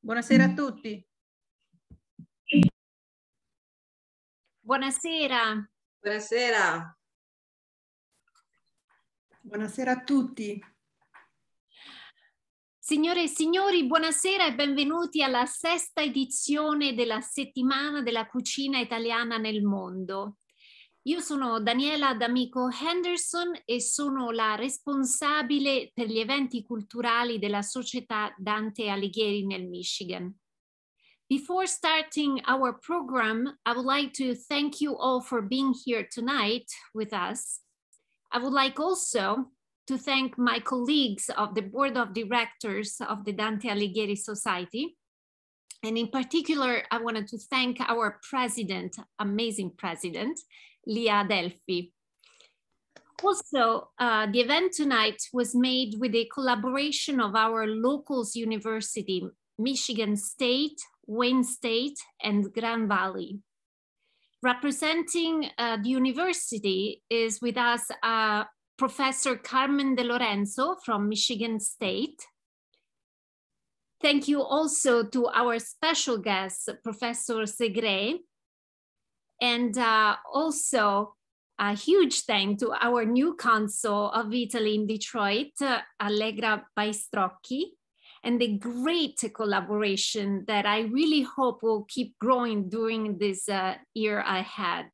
Buonasera a tutti. Buonasera. Buonasera. Buonasera a tutti. Signore e signori, buonasera e benvenuti alla sesta edizione della settimana della cucina italiana nel mondo. Io sono Daniela D'Amico Henderson e sono la responsabile per gli eventi culturali della società Dante Alighieri nel Michigan. Before starting our program, I would like to thank you all for being here tonight with us. I would like also to thank my colleagues of the board of directors of the Dante Alighieri Society. And in particular, I wanted to thank our president, amazing president, Leah Delphi. Also, uh, the event tonight was made with a collaboration of our locals university, Michigan State, Wayne State, and Grand Valley. Representing uh, the university is with us uh, Professor Carmen De Lorenzo from Michigan State. Thank you also to our special guest, Professor Segre, and uh, also, a huge thank to our new consul of Italy in Detroit, uh, Allegra Baistrocchi, and the great collaboration that I really hope will keep growing during this uh, year ahead.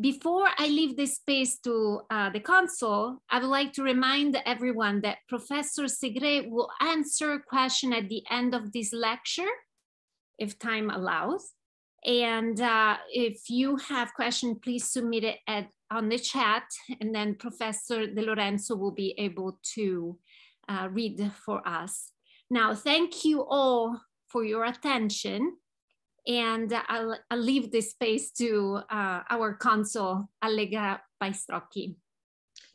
Before I leave this space to uh, the consul, I would like to remind everyone that Professor Segre will answer a question at the end of this lecture, if time allows. And uh, if you have questions, please submit it at, on the chat and then Professor De Lorenzo will be able to uh, read for us. Now, thank you all for your attention. And I'll, I'll leave this space to uh, our consul, Allegra Baistrocchi.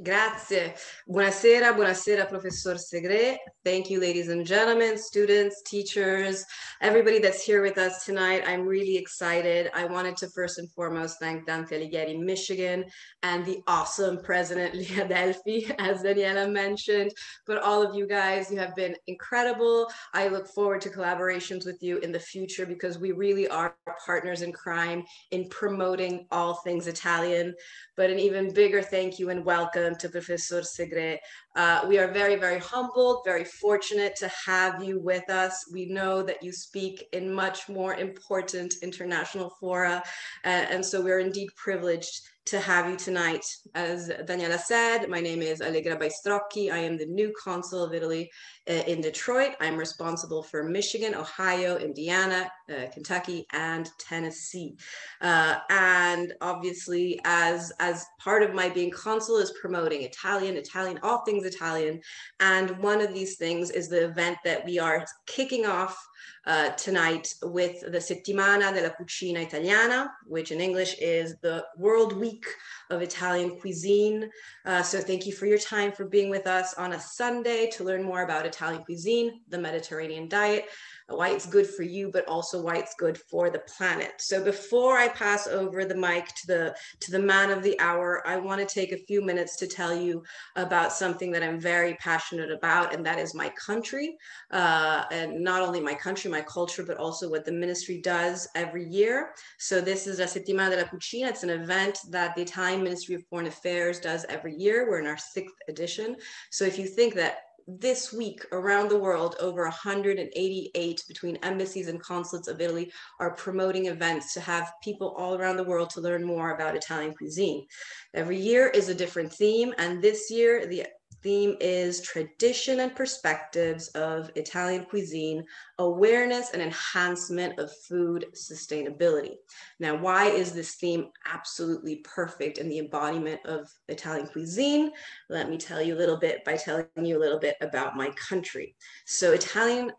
Grazie. Buonasera, buonasera, Professor Segre. Thank you, ladies and gentlemen, students, teachers, everybody that's here with us tonight. I'm really excited. I wanted to first and foremost thank Dan Feligeri, Michigan, and the awesome President Leah Delphi, as Daniela mentioned. But all of you guys, you have been incredible. I look forward to collaborations with you in the future because we really are partners in crime in promoting all things Italian. But an even bigger thank you and welcome welcome to Professor Segre. Uh, we are very, very humbled, very fortunate to have you with us. We know that you speak in much more important international fora, uh, and so we're indeed privileged to have you tonight. As Daniela said, my name is Allegra Baistrocchi. I am the new consul of Italy uh, in Detroit. I'm responsible for Michigan, Ohio, Indiana, uh, Kentucky, and Tennessee. Uh, and obviously, as, as part of my being consul is promoting Italian, Italian, all things Italian. And one of these things is the event that we are kicking off uh, tonight with the Settimana della Cucina Italiana, which in English is the World Week of Italian Cuisine. Uh, so thank you for your time for being with us on a Sunday to learn more about Italian cuisine, the Mediterranean diet, why it's good for you, but also why it's good for the planet. So before I pass over the mic to the to the man of the hour, I want to take a few minutes to tell you about something that I'm very passionate about, and that is my country, uh, and not only my country, my culture, but also what the ministry does every year. So this is La Settima della Cucina. It's an event that the Italian Ministry of Foreign Affairs does every year. We're in our sixth edition. So if you think that this week around the world, over 188 between embassies and consulates of Italy are promoting events to have people all around the world to learn more about Italian cuisine. Every year is a different theme, and this year the theme is Tradition and Perspectives of Italian Cuisine Awareness and Enhancement of Food Sustainability. Now, why is this theme absolutely perfect in the embodiment of Italian cuisine? Let me tell you a little bit by telling you a little bit about my country. So, Italian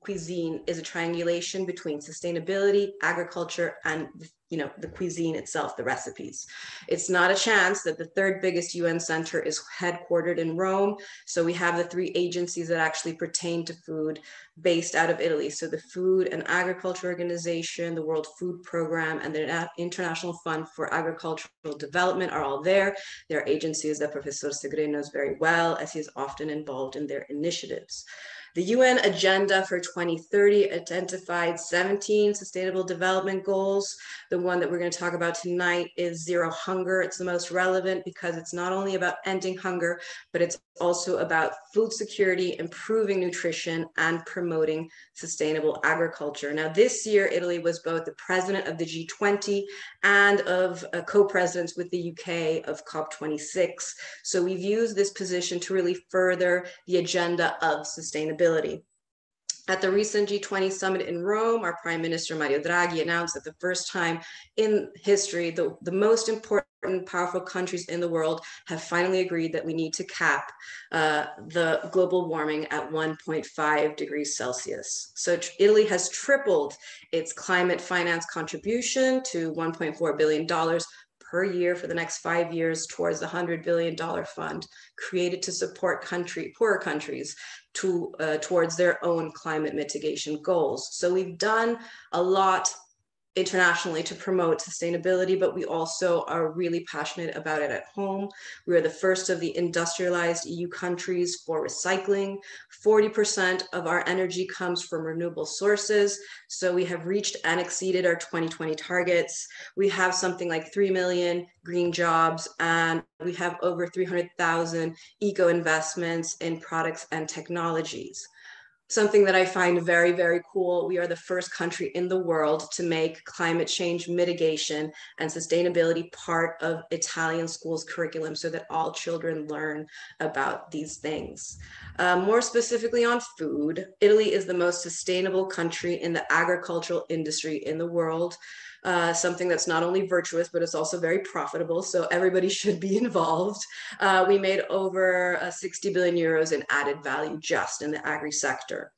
cuisine is a triangulation between sustainability, agriculture, and you know the cuisine itself the recipes it's not a chance that the third biggest un center is headquartered in rome so we have the three agencies that actually pertain to food based out of italy so the food and agriculture organization the world food program and the international fund for agricultural development are all there There are agencies that professor segre knows very well as he is often involved in their initiatives the UN Agenda for 2030 identified 17 sustainable development goals. The one that we're going to talk about tonight is zero hunger. It's the most relevant because it's not only about ending hunger, but it's also about food security, improving nutrition, and promoting sustainable agriculture. Now, this year, Italy was both the president of the G20 and of co presidents with the UK of COP26. So we've used this position to really further the agenda of sustainability sustainability. At the recent G20 summit in Rome, our Prime Minister Mario Draghi announced that the first time in history, the, the most important powerful countries in the world have finally agreed that we need to cap uh, the global warming at 1.5 degrees Celsius. So Italy has tripled its climate finance contribution to $1.4 billion per year for the next five years towards the $100 billion fund created to support country, poorer countries to, uh, towards their own climate mitigation goals. So we've done a lot internationally to promote sustainability, but we also are really passionate about it at home. We are the first of the industrialized EU countries for recycling. 40% of our energy comes from renewable sources. So we have reached and exceeded our 2020 targets. We have something like 3 million green jobs, and we have over 300,000 eco investments in products and technologies something that I find very, very cool. We are the first country in the world to make climate change mitigation and sustainability part of Italian schools' curriculum so that all children learn about these things. Uh, more specifically on food, Italy is the most sustainable country in the agricultural industry in the world. Uh, something that's not only virtuous, but it's also very profitable. So everybody should be involved. Uh, we made over uh, 60 billion euros in added value just in the agri sector after.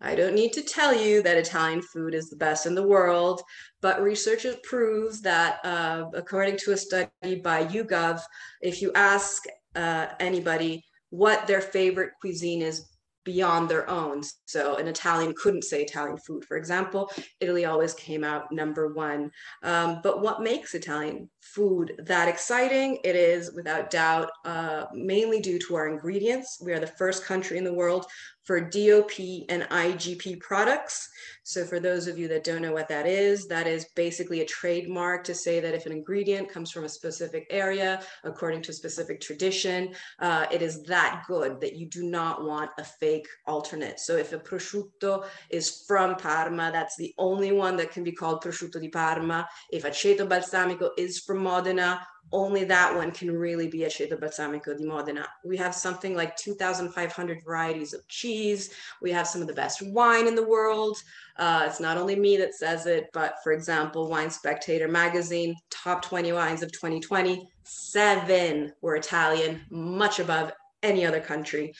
I don't need to tell you that Italian food is the best in the world, but research proves that, uh, according to a study by YouGov, if you ask uh, anybody what their favorite cuisine is beyond their own, so an Italian couldn't say Italian food, for example, Italy always came out number one. Um, but what makes Italian food that exciting? It is, without doubt, uh, mainly due to our ingredients. We are the first country in the world for DOP and IGP products. So for those of you that don't know what that is, that is basically a trademark to say that if an ingredient comes from a specific area, according to a specific tradition, uh, it is that good that you do not want a fake alternate. So if a prosciutto is from Parma, that's the only one that can be called prosciutto di Parma. If aceto balsamico is from Modena, only that one can really be aceto balsamico di Modena. We have something like 2,500 varieties of cheese. We have some of the best wine in the world. Uh, it's not only me that says it, but for example, Wine Spectator magazine, top 20 wines of 2020, seven were Italian, much above any other country.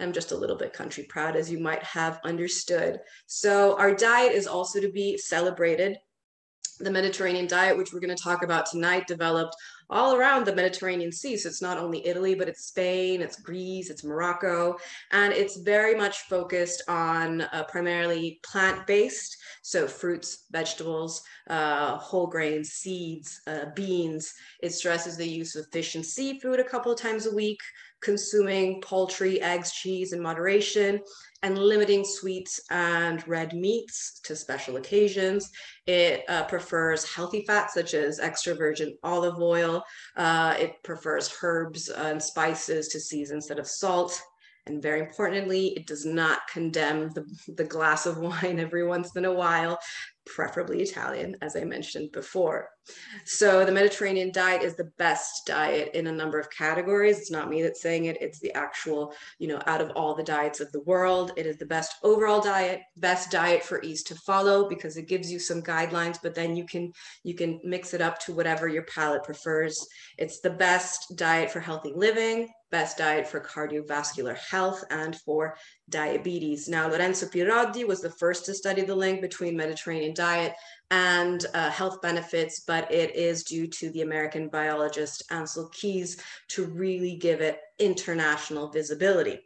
I'm just a little bit country proud, as you might have understood. So, our diet is also to be celebrated the Mediterranean diet, which we're going to talk about tonight, developed all around the Mediterranean Sea. So it's not only Italy, but it's Spain, it's Greece, it's Morocco, and it's very much focused on uh, primarily plant based. So fruits, vegetables, uh, whole grains, seeds, uh, beans. It stresses the use of fish and seafood a couple of times a week, consuming poultry, eggs, cheese in moderation, and limiting sweets and red meats to special occasions. It uh, prefers healthy fats such as extra virgin olive oil. Uh, it prefers herbs and spices to season instead of salt. And very importantly, it does not condemn the, the glass of wine every once in a while, preferably Italian, as I mentioned before. So the Mediterranean diet is the best diet in a number of categories. It's not me that's saying it, it's the actual, you know, out of all the diets of the world, it is the best overall diet, best diet for ease to follow because it gives you some guidelines, but then you can you can mix it up to whatever your palate prefers. It's the best diet for healthy living, best diet for cardiovascular health and for diabetes. Now, Lorenzo Pirodi was the first to study the link between Mediterranean diet and uh, health benefits, but it is due to the American biologist Ansel Keys to really give it international visibility.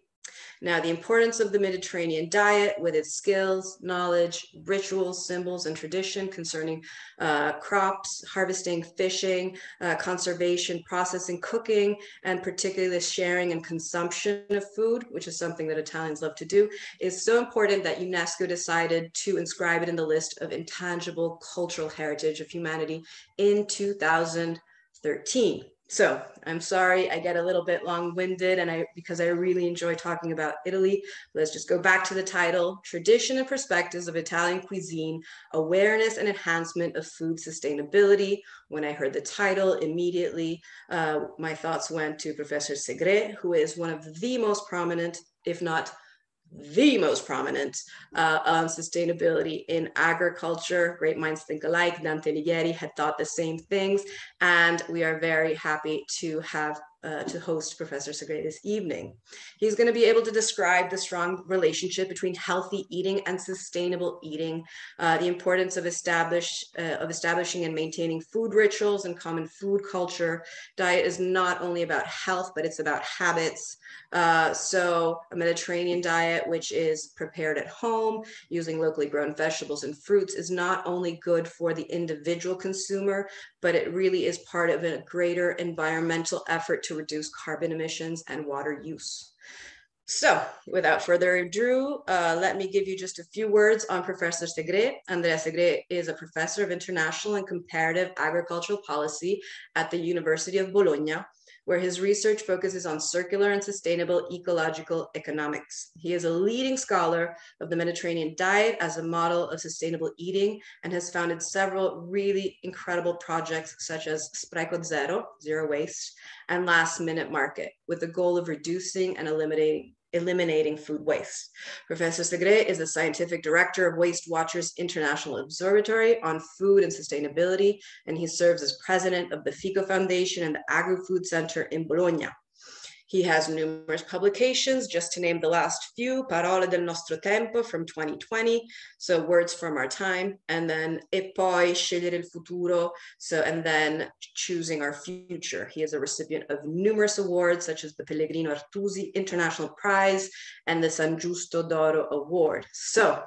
Now, the importance of the Mediterranean diet with its skills, knowledge, rituals, symbols, and tradition concerning uh, crops, harvesting, fishing, uh, conservation, processing, cooking, and particularly the sharing and consumption of food, which is something that Italians love to do, is so important that UNESCO decided to inscribe it in the list of intangible cultural heritage of humanity in 2013 so I'm sorry I get a little bit long-winded and I because I really enjoy talking about Italy. Let's just go back to the title, Tradition and Perspectives of Italian Cuisine, Awareness and Enhancement of Food Sustainability. When I heard the title, immediately uh, my thoughts went to Professor Segre, who is one of the most prominent, if not the most prominent uh, on sustainability in agriculture. Great minds think alike. Dante Ligieri had thought the same things. And we are very happy to have uh, to host Professor Segre this evening. He's going to be able to describe the strong relationship between healthy eating and sustainable eating, uh, the importance of, establish, uh, of establishing and maintaining food rituals and common food culture. Diet is not only about health, but it's about habits. Uh, so a Mediterranean diet, which is prepared at home using locally grown vegetables and fruits is not only good for the individual consumer, but it really is part of a greater environmental effort to reduce carbon emissions and water use. So without further ado, uh, let me give you just a few words on Professor Segre. Andrea Segre is a professor of international and comparative agricultural policy at the University of Bologna, where his research focuses on circular and sustainable ecological economics. He is a leading scholar of the Mediterranean diet as a model of sustainable eating and has founded several really incredible projects such as Spreco Zero, Zero Waste, and Last Minute Market, with the goal of reducing and eliminating eliminating food waste. Professor Segre is the scientific director of Waste Watchers International Observatory on Food and Sustainability, and he serves as president of the FICO Foundation and the Agri-Food Center in Bologna. He has numerous publications, just to name the last few, Parole del nostro tempo from 2020, so Words from Our Time, and then E poi scegliere il futuro, so and then Choosing Our Future. He is a recipient of numerous awards such as the Pellegrino Artusi International Prize and the San Giusto d'Oro Award. So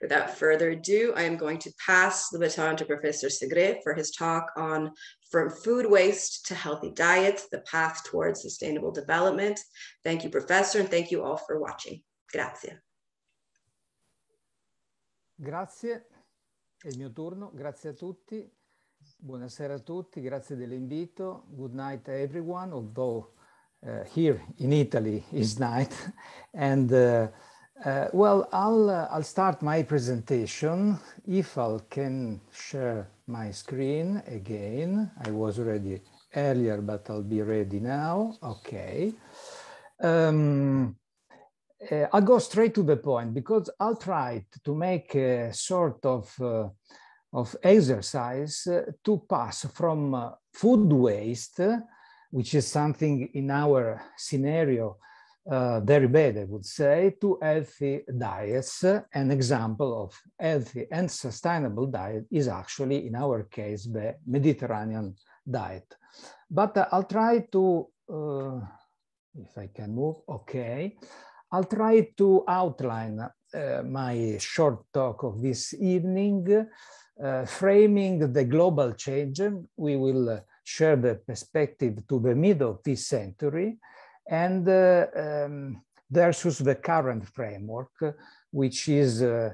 Without further ado, I am going to pass the baton to Professor Segre for his talk on From Food Waste to Healthy Diets, the Path Towards Sustainable Development. Thank you, Professor, and thank you all for watching. Grazie. Grazie, è il mio turno, grazie a tutti. Buonasera a tutti, grazie dell'invito. Good night everyone, although uh, here in Italy is night and uh, uh, well, I'll, uh, I'll start my presentation. If I can share my screen again, I was ready earlier, but I'll be ready now. Okay. Um, uh, I'll go straight to the point because I'll try to make a sort of, uh, of exercise uh, to pass from uh, food waste, which is something in our scenario uh, very bad, I would say, to healthy diets. An example of healthy and sustainable diet is actually, in our case, the Mediterranean diet. But uh, I'll try to, uh, if I can move, okay. I'll try to outline uh, my short talk of this evening, uh, framing the global change. We will uh, share the perspective to the middle of this century, and uh, um, versus the current framework, which is uh,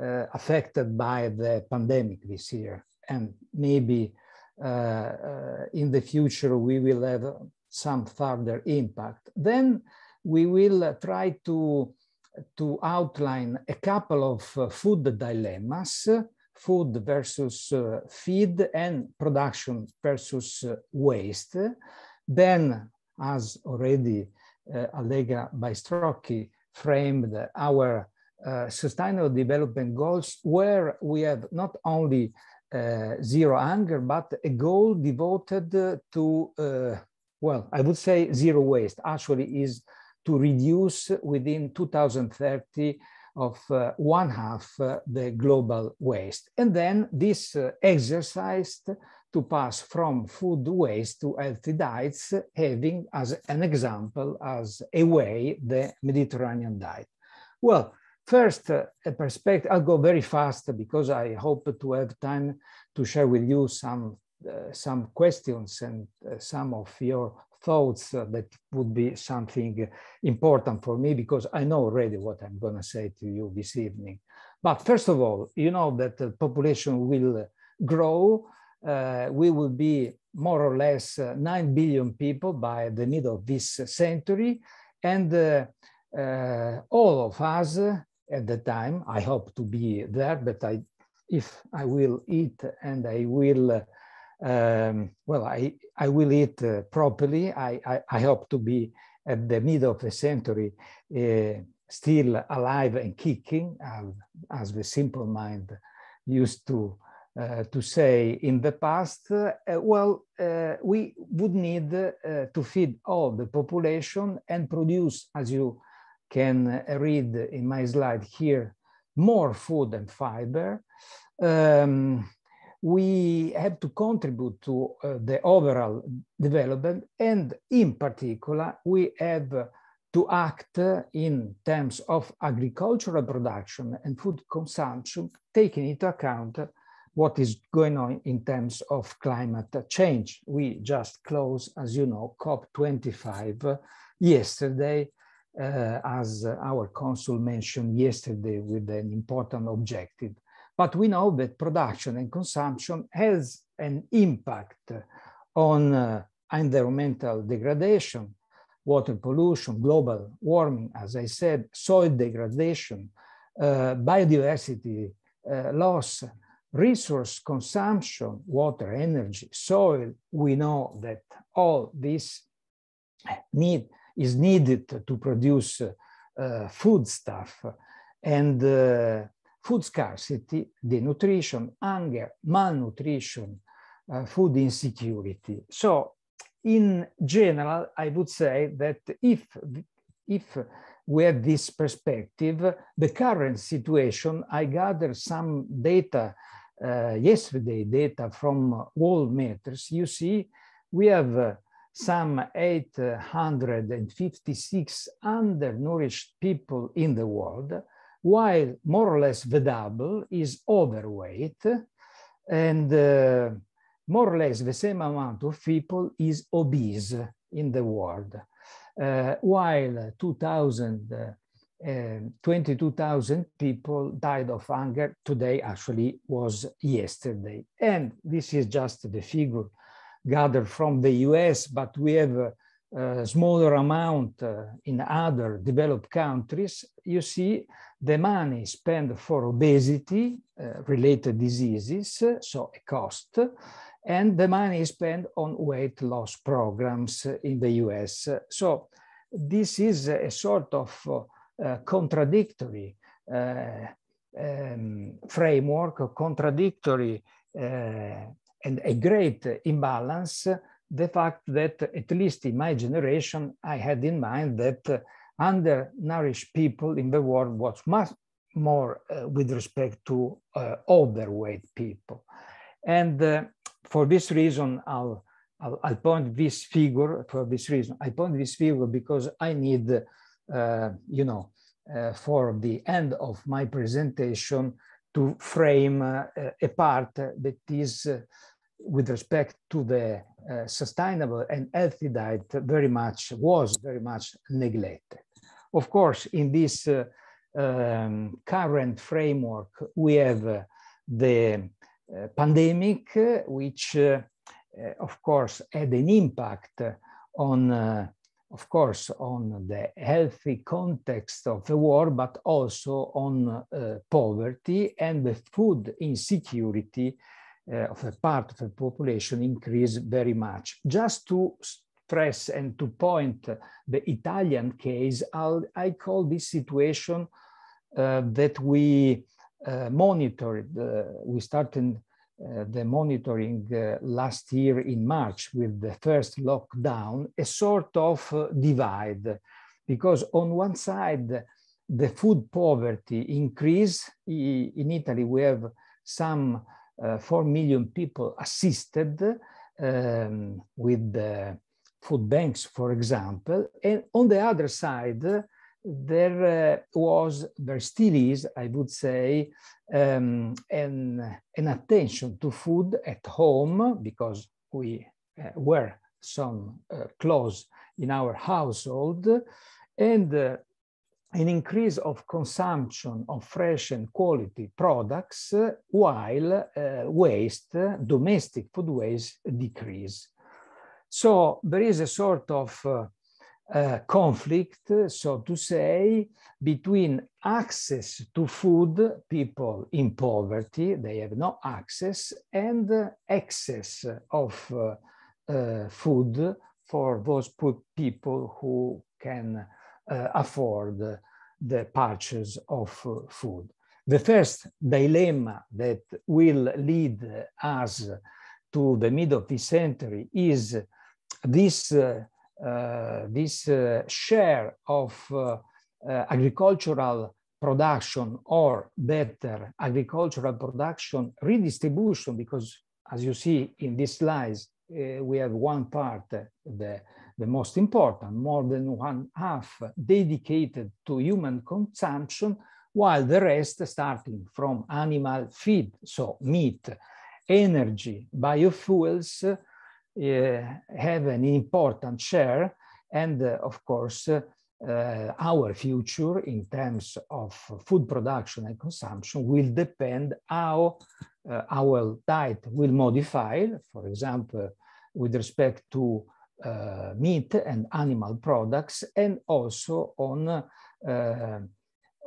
uh, affected by the pandemic this year. And maybe in the future, we will have some further impact. Then we will try to, to outline a couple of food dilemmas food versus uh, feed and production versus uh, waste. Then as already uh, by Bystrocki framed our uh, sustainable development goals, where we have not only uh, zero hunger, but a goal devoted uh, to, well, I would say zero waste actually is to reduce within 2030 of uh, one half uh, the global waste. And then this uh, exercise to pass from food waste to healthy diets, having as an example, as a way, the Mediterranean diet? Well, first, uh, a perspective, I'll go very fast because I hope to have time to share with you some, uh, some questions and uh, some of your thoughts uh, that would be something important for me because I know already what I'm going to say to you this evening. But first of all, you know that the population will uh, grow uh, we will be more or less uh, 9 billion people by the middle of this century. And uh, uh, all of us at the time, I hope to be there, but I, if I will eat and I will um, well, I, I will eat uh, properly. I, I, I, hope to be at the middle of the century uh, still alive and kicking, uh, as the simple mind used to uh, to say in the past, uh, well, uh, we would need uh, to feed all the population and produce, as you can uh, read in my slide here, more food and fiber. Um, we have to contribute to the overall development, and in particular, we have to act in terms of agricultural production and food consumption, taking into account what is going on in terms of climate change. We just closed, as you know, COP25 yesterday, uh, as our consul mentioned yesterday, with an important objective. But we know that production and consumption has an impact on uh, environmental degradation, water pollution, global warming, as I said, soil degradation, uh, biodiversity uh, loss, resource consumption, water, energy, soil, we know that all this need is needed to produce uh, foodstuff and uh, food scarcity, denutrition, hunger, malnutrition, uh, food insecurity. So in general, I would say that if, if we have this perspective, the current situation, I gather some data uh, yesterday data from all meters, you see we have uh, some 856 undernourished people in the world, while more or less the double is overweight, and uh, more or less the same amount of people is obese in the world, uh, while 2000 uh, 22,000 people died of hunger today, actually, was yesterday. And this is just the figure gathered from the US, but we have a, a smaller amount uh, in other developed countries. You see, the money spent for obesity uh, related diseases, so a cost, and the money is spent on weight loss programs in the US. So, this is a sort of uh, Eh, contradictory um, framework, contradictory eh, and a great imbalance, the fact that at least in my generation, I had in mind that undernourished people in the world was much more uh, with respect to uh, overweight people. And uh, for this reason, I'll, I'll, I'll, point this figure, for this reason, I point this figure because I need uh, you know, uh, for the end of my presentation to frame uh, a part that is with respect to the uh, sustainable and healthy diet very much was very much neglected. Of course, in this uh, um, current framework, we have uh, the pandemic, which of course had an impact on of course, on the healthy context of the war, but also on uh, poverty and the food insecurity uh, of a part of the population increase very much. Just to stress and to point the Italian case, I'll, i call this situation uh, that we uh, monitored, uh, we started uh, the monitoring uh, last year in March with the first lockdown, a sort of uh, divide, because on one side, the food poverty increase. in Italy, we have some uh, 4 million people assisted um, with the food banks, for example. And on the other side, there uh, was, there still is, I would say, um, an, an attention to food at home because we uh, some uh, clothes in our household and uh, an increase of consumption of fresh and quality products while uh, waste, domestic food waste decrease. So there is a sort of uh, Eh, conflict, so to say, between access to food, people in poverty, they have no access, and excess of uh, uh, food for those people who can eh, afford the purchase of food. The first dilemma that will lead us to the mid of this century is this uh, this uh, share of uh, agricultural production or better agricultural production redistribution because as you see in these slides uh, we have one part uh, the the most important more than one half dedicated to human consumption while the rest starting from animal feed so meat energy biofuels uh, have an important share and uh, of course uh, our future in terms of food production and consumption will depend how uh, our diet will modify, for example, with respect to uh, meat and animal products, and also on, uh,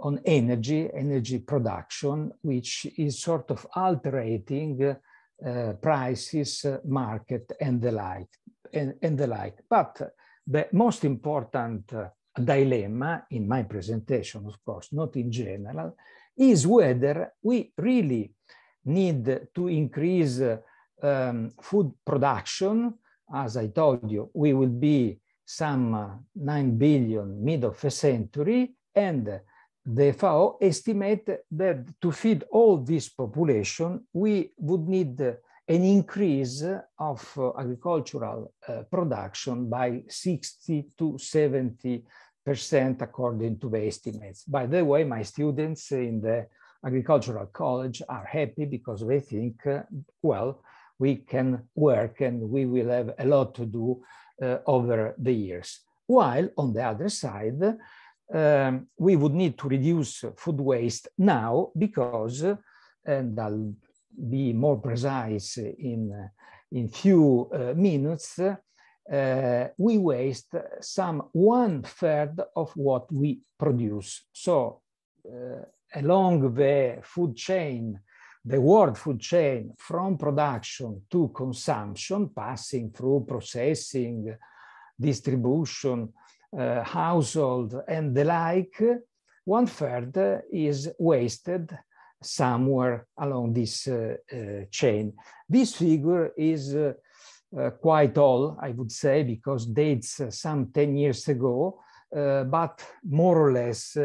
on energy, energy production, which is sort of altering uh, prices, uh, market, and the like, and, and the like. But the most important uh, dilemma in my presentation, of course, not in general, is whether we really need to increase uh, um, food production. As I told you, we will be some 9 billion mid of a century and the FAO estimate that to feed all this population, we would need an increase of uh, agricultural uh, production by 60 to 70 percent according to the estimates. By the way, my students in the agricultural college are happy because they think, uh, well, we can work and we will have a lot to do uh, over the years. While on the other side, um, we would need to reduce food waste now because, and I'll be more precise in, uh, in few uh, minutes, uh, we waste some one third of what we produce. So uh, along the food chain, the world food chain from production to consumption, passing through processing, distribution, uh, household and the like, one third is wasted somewhere along this uh, uh, chain. This figure is uh, uh, quite old, I would say, because dates uh, some 10 years ago, but more or less,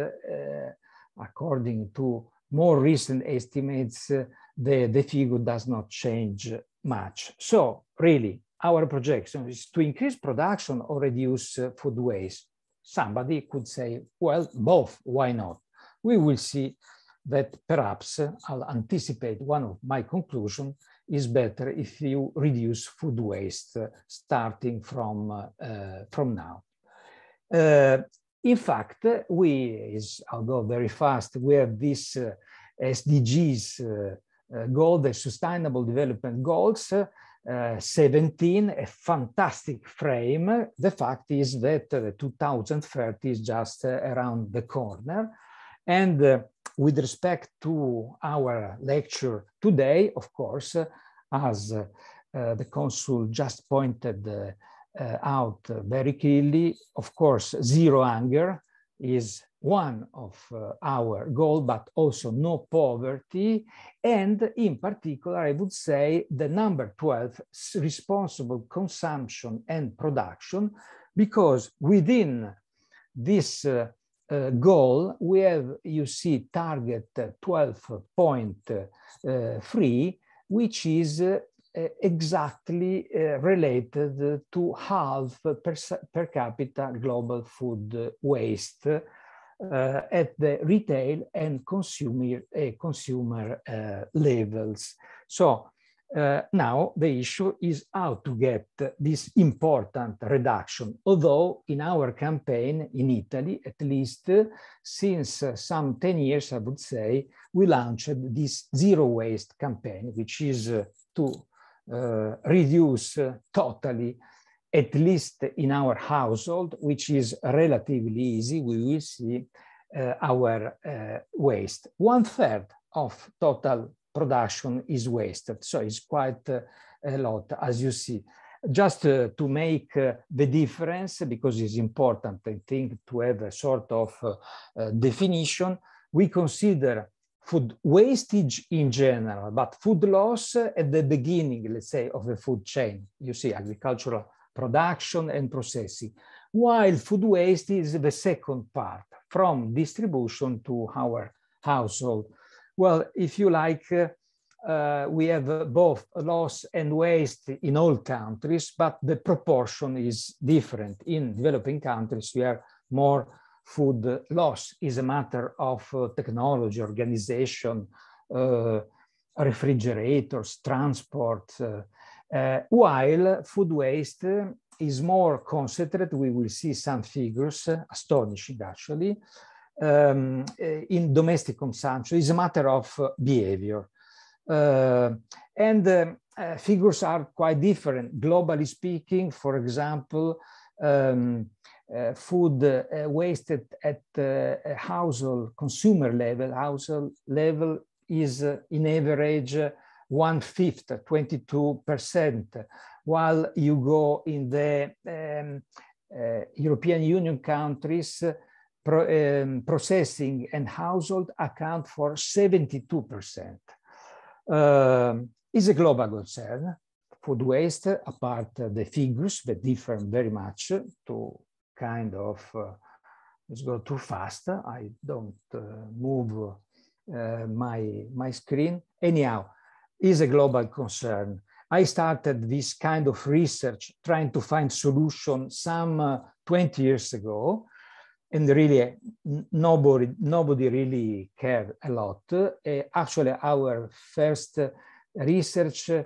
according to more recent estimates, the, the figure does not change much. So really, our projection is to increase production or reduce uh, food waste. Somebody could say, well, both, why not? We will see that perhaps uh, I'll anticipate one of my conclusion is better if you reduce food waste uh, starting from, uh, from now. Uh, in fact, we, is, I'll go very fast, we have this uh, SDGs goal, the Sustainable Development Goals, Eh, 17, a fantastic frame. The fact is that 2030 is just eh, around the corner. And eh, with respect to our lecture today, of course, as the consul just pointed out very clearly, of course, zero anger is one of uh, our goal, but also no poverty. And in particular, I would say the number 12, responsible consumption and production, because within this uh, uh, goal, we have, you see, target 12.3, uh, which is uh, exactly uh, related to half per, per capita global food waste uh, at the retail and consumer, uh, consumer uh, levels. So uh, now the issue is how to get this important reduction, although in our campaign in Italy, at least uh, since uh, some 10 years, I would say, we launched this zero waste campaign, which is to reduce totally at least in our household, which is relatively easy, we will see uh, our uh, waste. One third of total production is wasted. So it's quite uh, a lot, as you see. Just uh, to make uh, the difference, because it's important, I think, to have a sort of uh, definition, we consider food wastage in general, but food loss at the beginning, let's say, of the food chain. You see, agricultural production and processing, while food waste is the second part, from distribution to our household. Well, if you like, uh, uh, we have both loss and waste in all countries, but the proportion is different. In developing countries, we have more food loss is a matter of uh, technology, organization, uh, refrigerators, transport, uh, uh, while food waste is more concentrated, we will see some figures, astonishing actually, um, eh, in domestic consumption. It's a matter of behavior. Uh, and um, uh, figures are quite different. Globally speaking, for example, um, uh, food uh, wasted at uh, household consumer level, household level is uh, in average one fifth, 22%, while you go in the um, uh, European Union countries, pro, um, processing and household account for 72%. Um, is a global concern. Food waste, apart the figures that differ very much to kind of, uh, let's go too fast. I don't uh, move uh, my, my screen. Anyhow, is a global concern. I started this kind of research trying to find solution some uh, 20 years ago, and really nobody, nobody really cared a lot. Uh, actually, our first uh, research uh,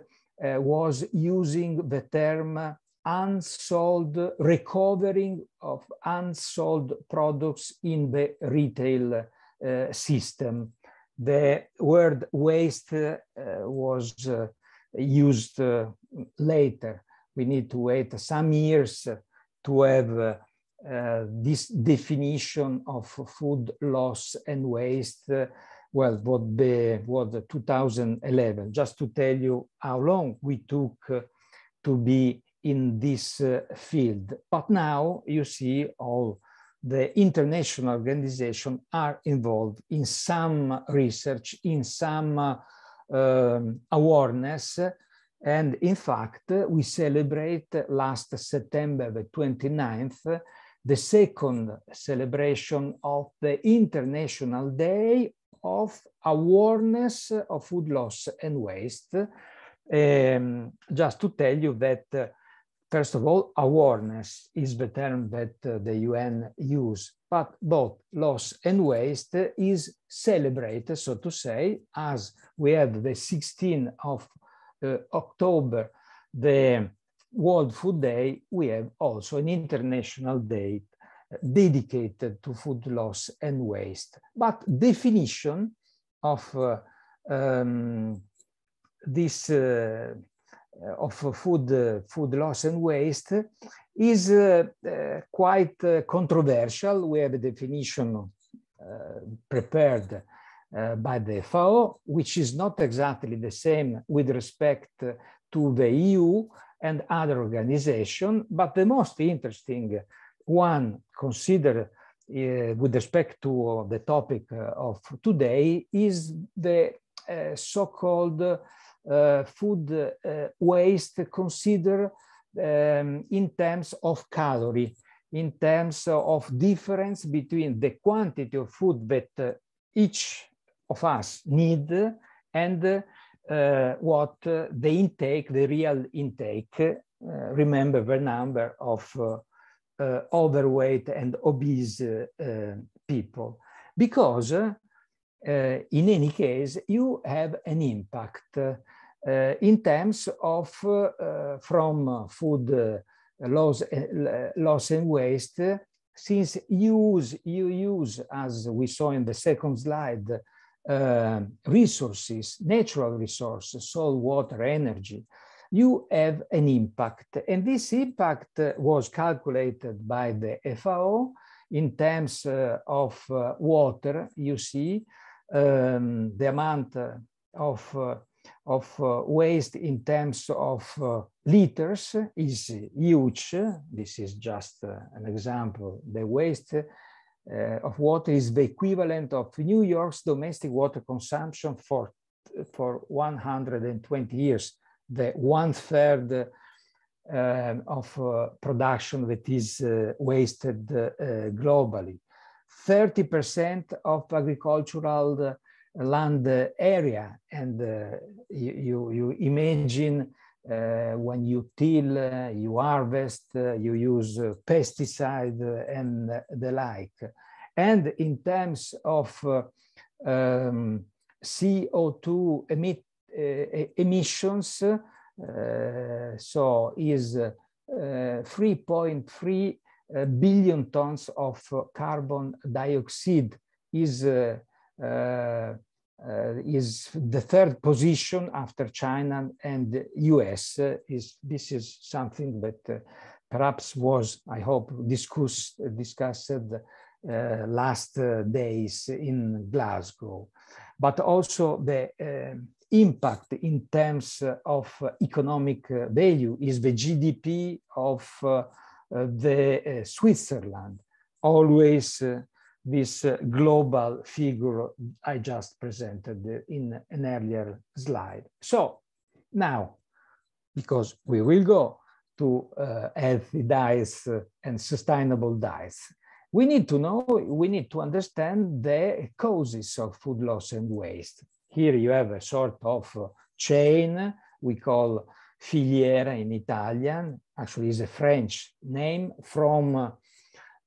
was using the term unsold recovering of unsold products in the retail uh, system the word waste uh, was uh, used uh, later. We need to wait some years to have this definition of food loss and waste well, what the what 2011. Just to tell you how long we took uh, to be in this uh, field. But now you see all the international organization are involved in some research, in some uh, um, awareness. And in fact, we celebrate last September the 29th, the second celebration of the International Day of Awareness of Food Loss and Waste. Um, just to tell you that First of all, awareness is the term that uh, the UN use, but both loss and waste is celebrated, so to say, as we have the 16th of uh, October, the World Food Day, we have also an international date uh, dedicated to food loss and waste. But definition of uh, um, this uh, uh, of food, uh, food loss and waste is uh, quite controversial. We have a definition prepared by the FAO, which is not exactly the same with respect to the EU and other organizations, but the most interesting one considered uh, with respect to the topic of today is the uh, so-called uh, food uh, waste consider um, in terms of calorie, in terms of difference between the quantity of food that uh, each of us need and uh, what uh, the intake, the real intake, uh, remember the number of overweight and obese people. Because uh, in any case, you have an impact uh, in terms of uh, from food loss, loss and waste, since use, you use, as we saw in the second slide, uh, resources, natural resources, soil, water, energy, you have an impact. And this impact was calculated by the FAO in terms uh, of uh, water, you see, um, the amount uh, of, uh, of uh, waste in terms of liters is huge. This is just an example. The waste of water is the equivalent of New York's domestic water consumption for, for 120 years, the one third um, of uh, production that is uh, wasted uh, globally. 30% of agricultural uh, land area. And uh, you, you, you, imagine uh, when you till, you harvest, you use pesticide and the like. And in terms of um, CO2 emit, emissions, so is 3.3 billion tons of uh, carbon dioxide is uh, uh, uh, is the third position after China and the US. Uh, is, this is something that uh, perhaps was, I hope, discussed discussed last days in Glasgow. But also the um, impact in terms of economic value is the GDP of uh, the uh, Switzerland, always uh, this global figure I just presented in an earlier slide. So now, because we will go to uh, healthy diets and sustainable diets, we need to know, we need to understand the causes of food loss and waste. Here you have a sort of chain we call filiera in Italian, actually is a French name, from uh,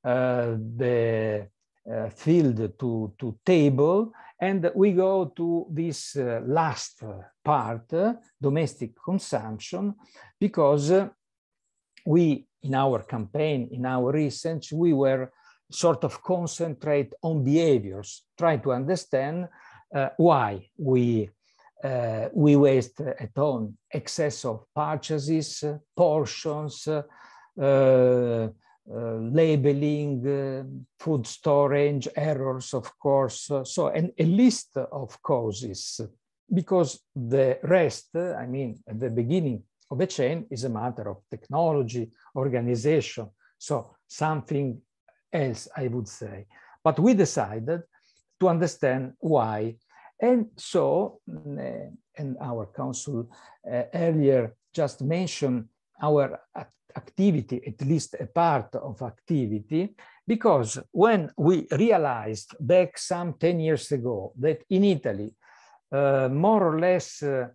the uh, field to, to table. And we go to this uh, last part, uh, domestic consumption, because uh, we, in our campaign, in our research, we were sort of concentrate on behaviors, try to understand uh, why we uh, we waste a ton, excess of purchases, uh, portions, uh, uh labeling, uh, food storage, errors, of course. So, and a list of causes, because the rest, I mean, at the beginning of the chain is a matter of technology, organization. So something else, I would say. But we decided to understand why and so, mm, eh, and our council eh, earlier just mentioned our activity, at least a part of activity, because when we realized back some 10 years ago that in Italy, uh, more or less uh,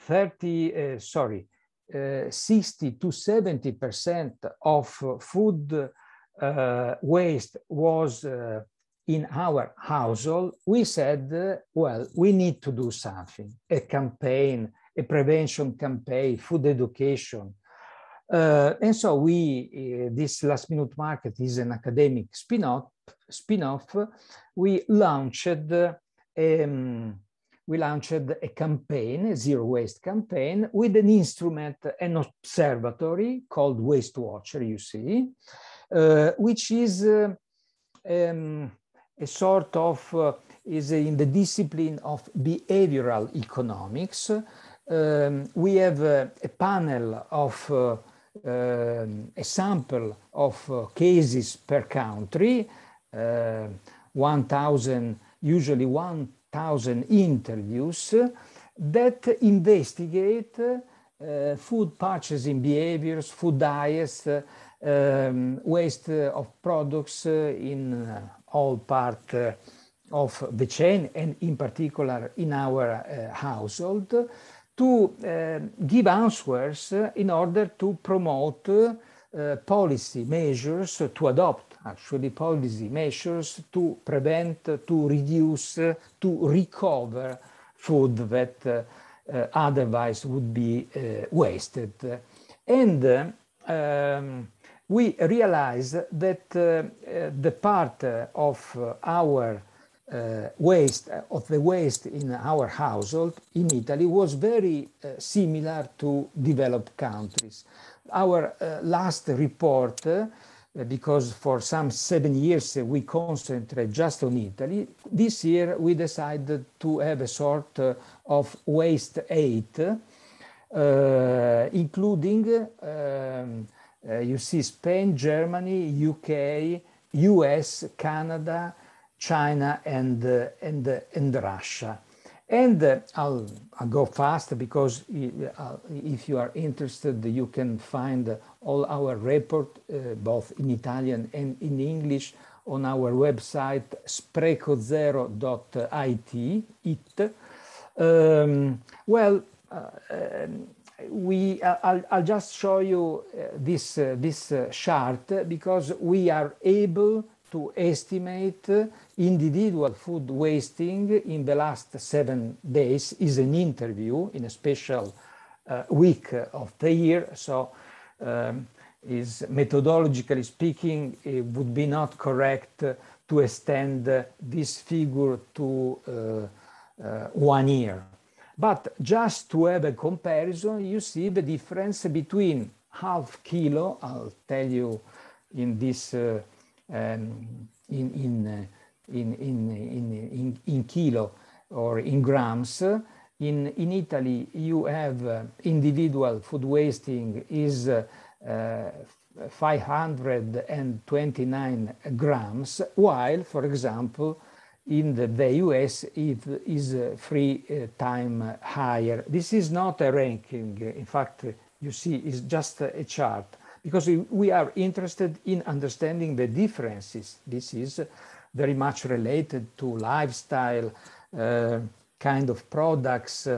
30, uh, sorry, 60 to 70% of food waste was in our household, we said, uh, well, we need to do something, a campaign, a prevention campaign, food education. Uh, and so we, uh, this last minute market is an academic spin-off, spin-off. we launched um, we launched a campaign, a zero waste campaign, with an instrument, an observatory called Waste Watcher, you see, uh, which is um, a sort of uh, is in the discipline of behavioral economics. Um, we have uh, a panel of uh, um, a sample of uh, cases per country, uh, 1,000, usually 1,000 interviews that investigate uh, food purchasing behaviors, food diets, um, waste of products in all part uh, of the chain and in particular in our uh, household to uh, give answers in order to promote policy measures to adopt actually policy measures to prevent, to reduce, to recover food that uh, otherwise would be uh, wasted. And um, we realize that uh, uh, the part uh, of our waste, of the waste in our household in Italy was very similar to developed countries. Our last report because for some seven years we concentrate just on Italy. This year we decided to have a sort of waste aid, uh, including um, uh, you see Spain, Germany, UK, US, Canada, China, and, uh, and, uh, and Russia. And uh, I'll, I'll, go fast because if you are interested, you can find all our report, uh, both in Italian and in English, on our website sprecozero.it. It. Um, well, um, we, uh, I'll, I'll, just show you uh, this, uh, this chart because we are able to estimate individual food wasting in the last seven days is an interview in a special uh, week of the year. So um, is methodologically speaking, it would be not correct to extend this figure to uh, uh, one year. But just to have a comparison, you see the difference between half kilo, I'll tell you in this, uh, um, in, in, uh, in, in, in, in, in, kilo or in grams. In, in Italy, you have uh, individual food wasting is uh, uh, 529 grams, while, for example, in the, US it is uh, three uh, times higher. This is not a ranking. In fact, you see, it's just a chart because we are interested in understanding the differences. This is very much related to lifestyle uh, kind of products.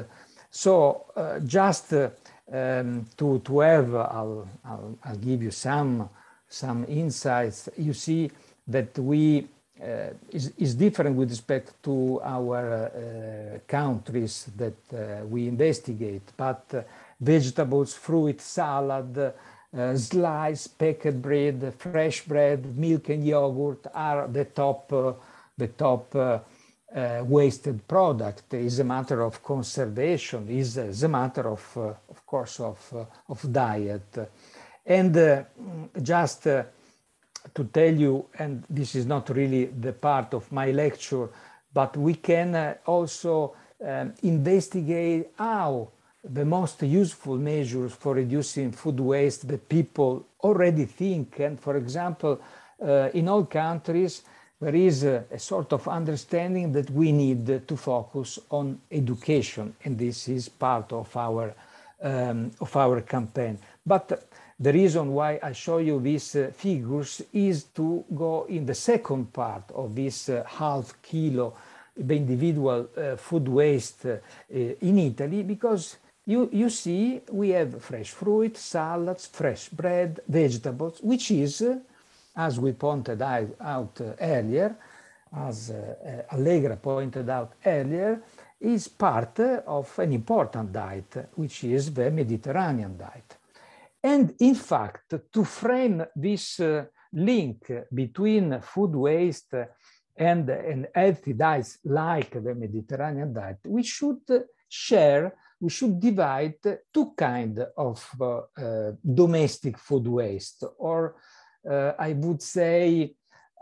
So just um, to, to have, I'll, I'll, give you some, some insights. You see that we uh, is, is different with respect to our uh, countries that uh, we investigate, but vegetables, fruit, salad, uh, sliced packed bread, fresh bread, milk and yogurt are the top, uh, the top uh, wasted product. Is a matter of conservation. Is a matter of, of course, of of diet, and just to tell you, and this is not really the part of my lecture, but we can uh, also um, investigate how the most useful measures for reducing food waste that people already think. And for example, uh, in all countries, there is a, a, sort of understanding that we need to focus on education. And this is part of our, um, of our campaign. But the reason why I show you these uh, figures is to go in the second part of this uh, half kilo, the individual uh, food waste uh, uh, in Italy, because you, you see we have fresh fruit, salads, fresh bread, vegetables, which is, uh, as we pointed out, earlier, as Allegra pointed out earlier, is part of an important diet, which is the Mediterranean diet. And in fact, to frame this uh, link between food waste and an healthy diet like the Mediterranean diet, we should share, we should divide two kinds of uh, uh, domestic food waste, or uh, I would say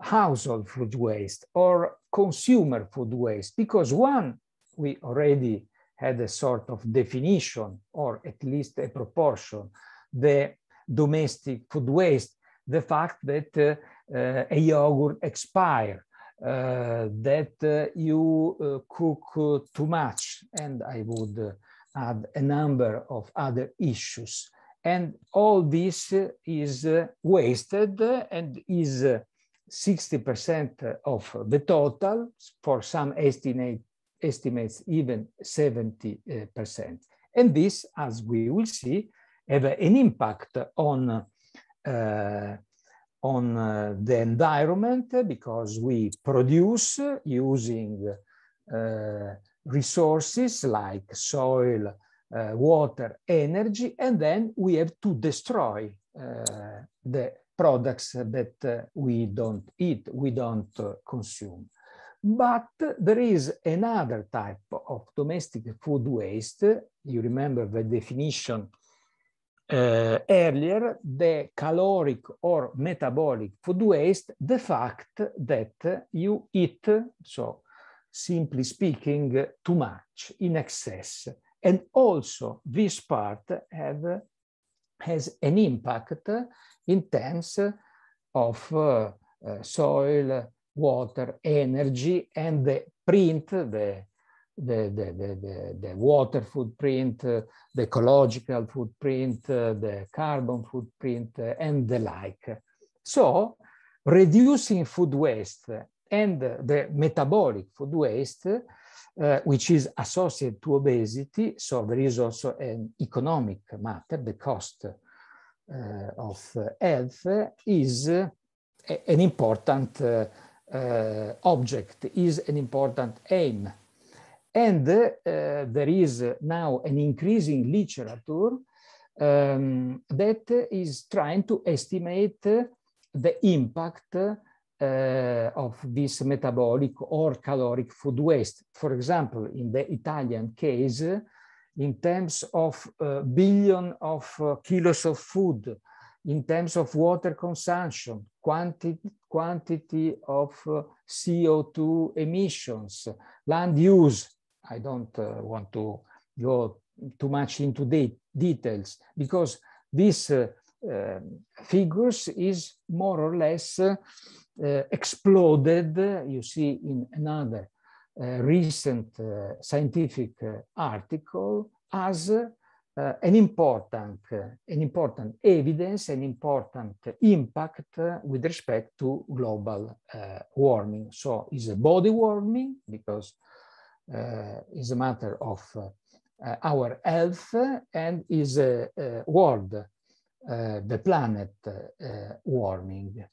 household food waste or consumer food waste, because one, we already had a sort of definition or at least a proportion the domestic food waste, the fact that uh, a yogurt expires, uh, that uh, you cook too much, and I would add a number of other issues. And all this is wasted and is 60% of the total, for some estimate, estimates even 70%. And this, as we will see, have an impact on uh, on uh, the environment because we produce using uh, resources like soil, uh, water, energy, and then we have to destroy uh, the products that uh, we don't eat, we don't consume. But there is another type of domestic food waste. You remember the definition uh, earlier the caloric or metabolic food waste, the fact that you eat, so simply speaking, too much, in excess. And also this part have, has an impact in terms of uh, uh, soil, water, energy, and the print, the the, the, the, the, water footprint, uh, the ecological footprint, uh, the carbon footprint, uh, and the like. So reducing food waste and the metabolic food waste, uh, which is associated to obesity, so there is also an economic matter, the cost uh, of health is uh, an important object, is an important aim and uh, there is now an increasing literature um, that is trying to estimate the impact uh, of this metabolic or caloric food waste. For example, in the Italian case, in terms of uh, billion of uh, kilos of food, in terms of water consumption, quantity quantity of uh, CO2 emissions, land use, I don't uh, want to go too much into details because this uh, uh, figures is more or less uh, uh, exploded, uh, you see, in another recent scientific article as an important, an important evidence, an important impact with respect to global warming. So is a body warming because uh, is a matter of uh, uh, our health and is a, a world, the planet warming.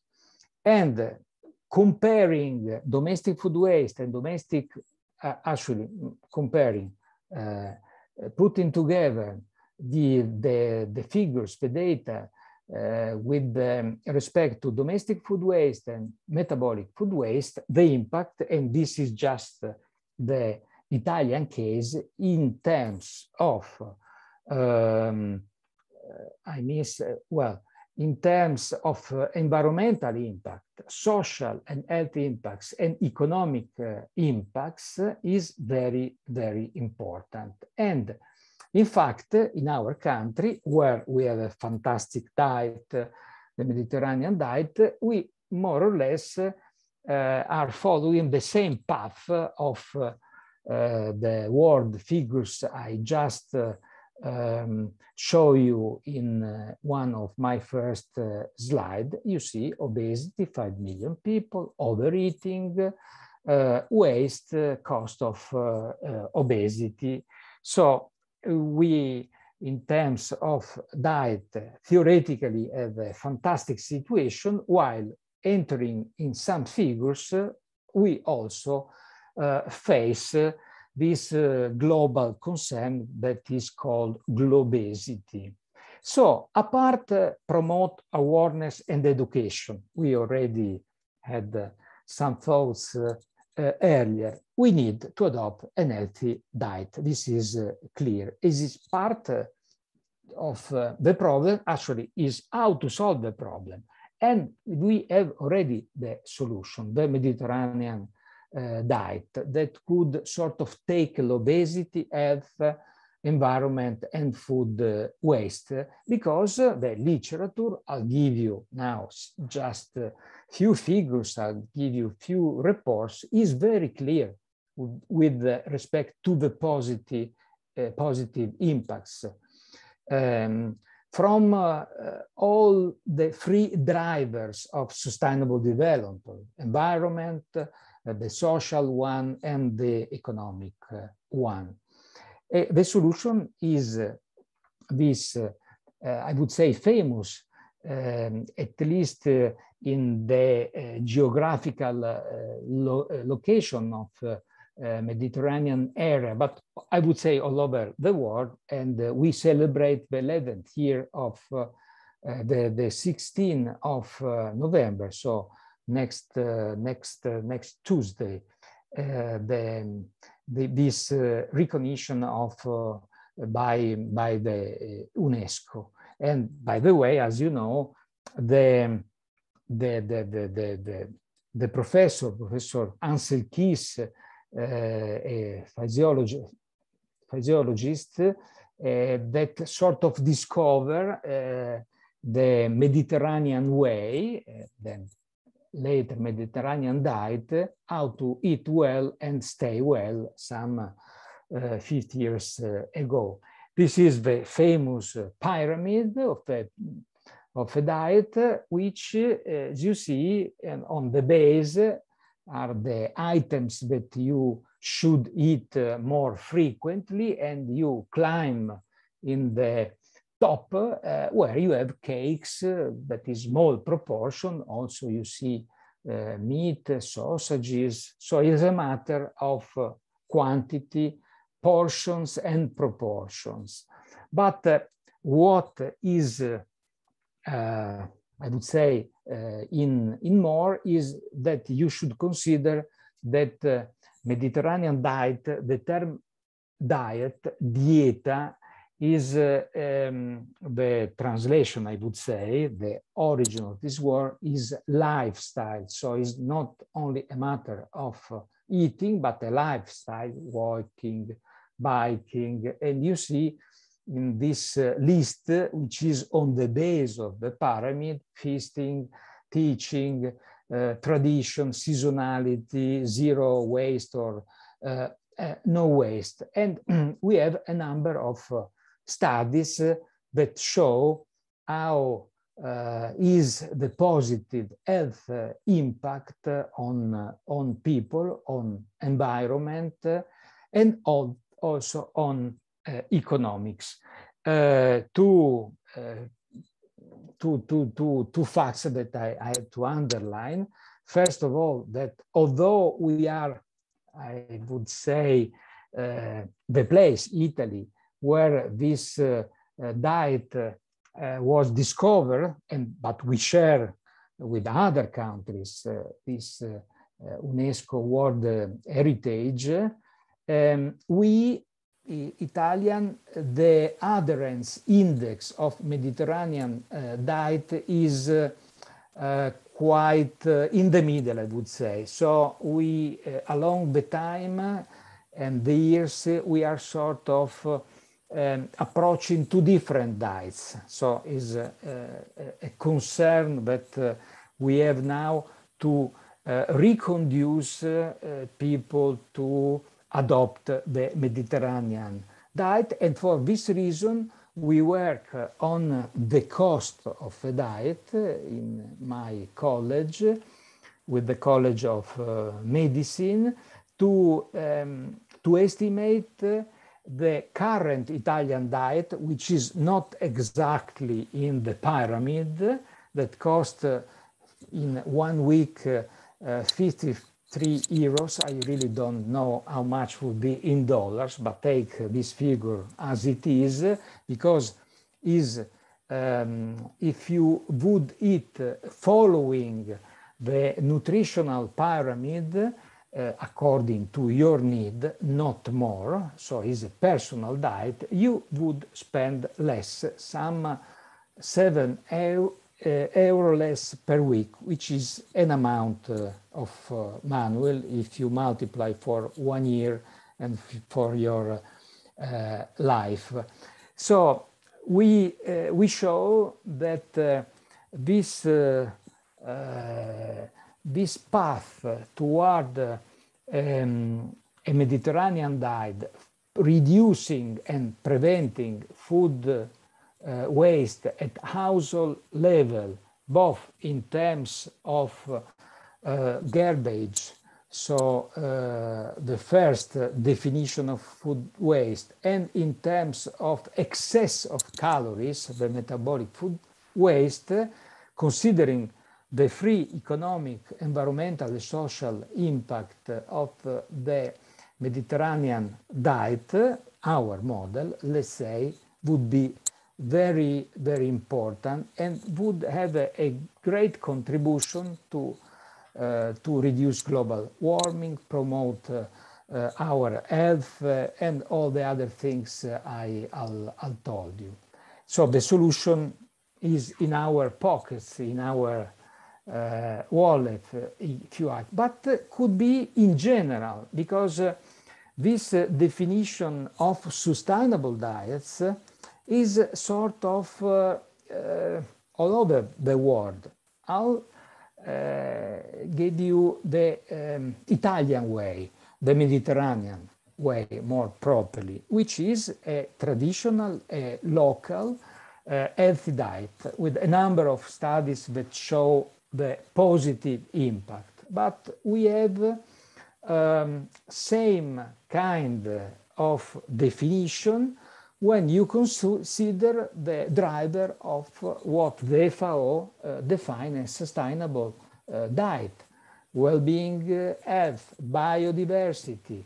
And comparing domestic food waste and domestic, actually comparing, putting together the, the, the figures, the data, uh, with um, respect to domestic food waste and metabolic food waste, the impact, and this is just the Italian case in terms of, um, I miss, well, in terms of environmental impact, social and health impacts, and economic eh, impacts is very, very important. And in fact, in our country, where we have a fantastic diet, the Mediterranean diet, we more or less uh, are following the same path of uh, Uh, the world figures I just uh, um, show you in uh, one of my first uh, slide, you see obesity, 5 million people, overeating, uh, waste, uh, cost of obesity. So we, in terms of diet, theoretically have a fantastic situation, while entering in some figures, we also uh, face uh, this uh, global concern that is called globesity. So apart uh, promote awareness and education, we already had uh, some thoughts uh, earlier, we need to adopt an healthy diet. This is clear. This is part of the problem, actually is how to solve the problem. And we have already the solution, the Mediterranean uh, diet that could sort of tackle obesity, health, environment, and food eh, waste, because eh, the literature, I'll give you now just a few figures, I'll give you few reports, is very clear with respect to the positive, uh, positive impacts. Um, from uh, all the three drivers of sustainable development, environment, uh, the social one and the economic uh, one. Uh, the solution is this, I would say, famous, um, at least in the geographical lo location of uh, Mediterranean area, but I would say all over the world. And uh, we celebrate the 11th year of uh, the, the 16th of November. So next uh, next uh, next Tuesday uh, the, the, this recognition of by by the UNESCO. And by the way, as you know, the the the the the, the, the professor Professor Ansel Keys, uh, a physiologist, physiologist uh, that sort of discover uh, the Mediterranean way. then late Mediterranean diet, how to eat well and stay well some uh, 50 years uh, ago. This is the famous pyramid of the of a diet, which, uh, as you see, on the base are the items that you should eat uh, more frequently and you climb in the top uh, where you have cakes uh, that is small proportion. Also, you see uh, meat, sausages. So it's a matter of uh, quantity, portions, and proportions. But uh, what is, uh, I would say, in, in more is that you should consider that Mediterranean diet, the term diet, dieta, is uh, um, the translation, I would say, the origin of this word is lifestyle. So it's not only a matter of uh, eating, but a lifestyle, walking, biking. And you see in this uh, list, which is on the base of the pyramid, feasting, teaching, uh, tradition, seasonality, zero waste or uh, uh, no waste. And we have a number of studies that show how uh, is the positive health uh, impact uh, on, on people, on environment, and on, also on economics. two, two, two, two, two facts that I, I have to underline. First of all, that although we are, I would say, the place, Italy, where this uh, uh, diet uh, was discovered, and but we share with other countries this UNESCO World Heritage, um, we Italian, the adherence index of Mediterranean diet is uh, quite uh, in the middle, I would say. So we, uh, along the time and the years, we are sort of um, approaching two different diets. So is uh, uh, a concern that uh, we have now to reconduce people to adopt the Mediterranean diet. And for this reason, we work on the cost of a diet in my college with the College of Medicine to, um, to estimate the current Italian diet, which is not exactly in the pyramid, that cost uh, in one week uh, uh, 53 euros. I really don't know how much would be in dollars, but take this figure as it is, because is um, if you would eat following the nutritional pyramid, uh, according to your need, not more, so is a personal diet, you would spend less, some 7 euro, uh, eh, euro less per week, which is an amount uh, of manual if you multiply for one year and for your life. So we, we show that this this path toward um, a Mediterranean diet, reducing and preventing food uh, waste at household level, both in terms of uh, garbage, so uh, the first definition of food waste, and in terms of excess of calories, the metabolic food waste, considering the free economic, environmental, and social impact of the Mediterranean diet, our model, let's say, would be very, very important and would have a, a great contribution to, uh, to reduce global warming, promote uh, uh, our health, uh, and all the other things uh, I, I'll, I'll told you. So the solution is in our pockets, in our uh, wallet QI, but could be in general, because this definition of sustainable diets is sort of eh, eh, all over the world. I'll give you the um, Italian way, the Mediterranean way more properly, which is a traditional, a local, uh, healthy diet with a number of studies that show the positive impact. But we have um, same kind of definition when you consider the driver of what the FAO uh, define as sustainable uh, diet, well-being, uh, health, biodiversity,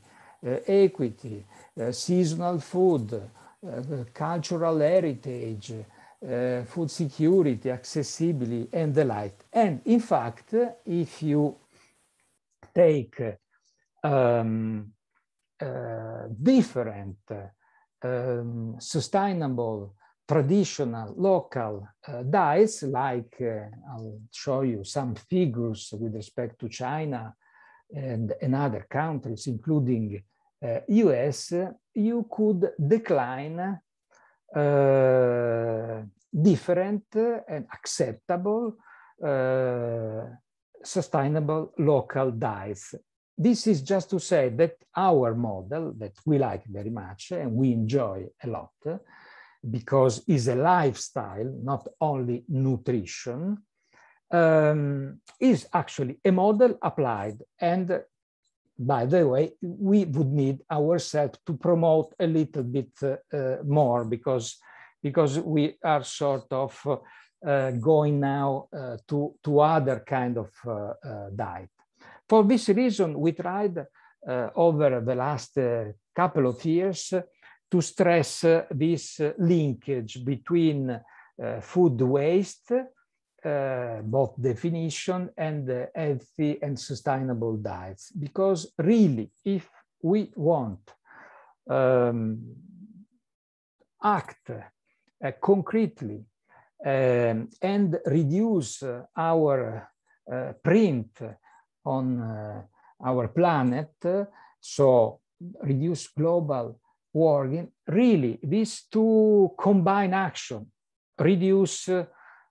uh, equity, uh, seasonal food, uh, cultural heritage, uh, food security, accessibility, and the like. And in fact, if you take um, uh, different um, sustainable traditional local uh, eh, diets, like uh, I'll show you some figures with respect to China and, and other countries, including uh, US, you could decline uh, different and acceptable uh, sustainable local diets. This is just to say that our model that we like very much and we enjoy a lot because is a lifestyle, not only nutrition, um, is actually a model applied and by the way, we would need ourselves to promote a little bit uh, uh, more because, because we are sort of uh, going now to, to other kind of diet. For this reason, we tried over the last couple of years to stress this linkage between food waste uh, both definition and healthy and sustainable diets. Because really, if we want um, act uh, concretely um, and reduce our uh, print on uh, our planet, so reduce global warming, really, these two combine action, reduce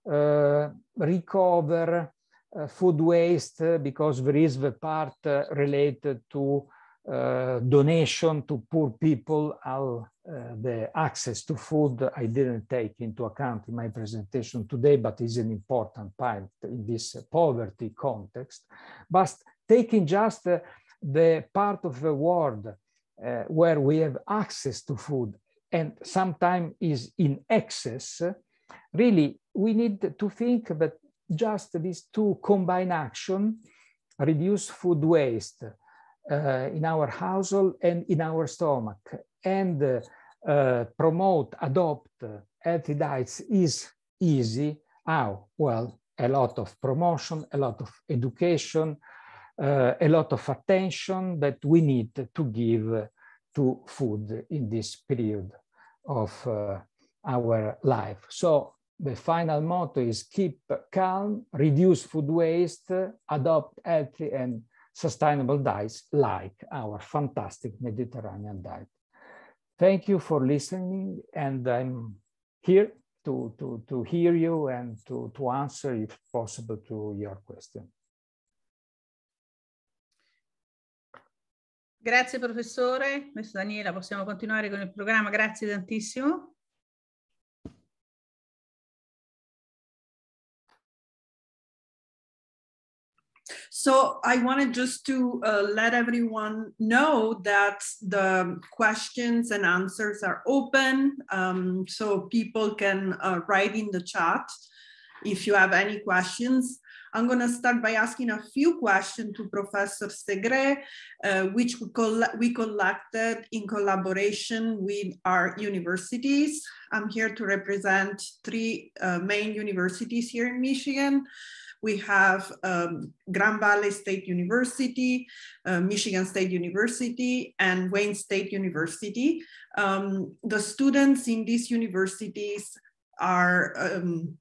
uh, recover uh, food waste uh, because there is the part related to donation to poor people. I'll, the access to food I didn't take into account in my presentation today, but is an important part in this poverty context. But taking just the part of the world uh, where we have access to food and sometimes is in excess, really we need to think that just these two combined action reduce food waste uh, in our household and in our stomach and uh, uh, promote, adopt healthy diets is easy. How? Well, a lot of promotion, a lot of education, uh, a lot of attention that we need to give to food in this period of uh, our life. So the final motto is keep calm, reduce food waste, adopt healthy and sustainable diets like our fantastic Mediterranean diet. Thank you for listening and I'm here to, to, to hear you and to, to answer if possible to your question. Grazie professore, adesso Daniela possiamo continuare con il programma, grazie tantissimo. So I wanted just to uh, let everyone know that the questions and answers are open. Um, so people can uh, write in the chat if you have any questions. I'm going to start by asking a few questions to Professor Segre, uh, which we, coll we collected in collaboration with our universities. I'm here to represent three uh, main universities here in Michigan. We have um, Grand Valley State University, uh, Michigan State University, and Wayne State University. Um, the students in these universities are um,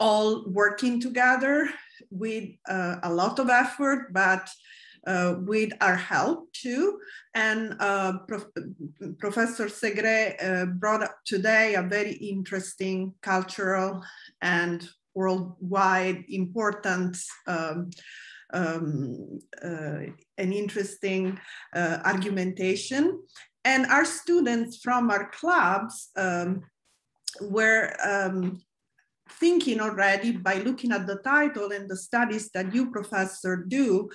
all working together with uh, a lot of effort, but uh, with our help too. And uh, Prof Professor Segre uh, brought up today a very interesting cultural and worldwide important um, um, uh, an interesting uh, argumentation. And our students from our clubs um, were um, thinking already by looking at the title and the studies that you professor do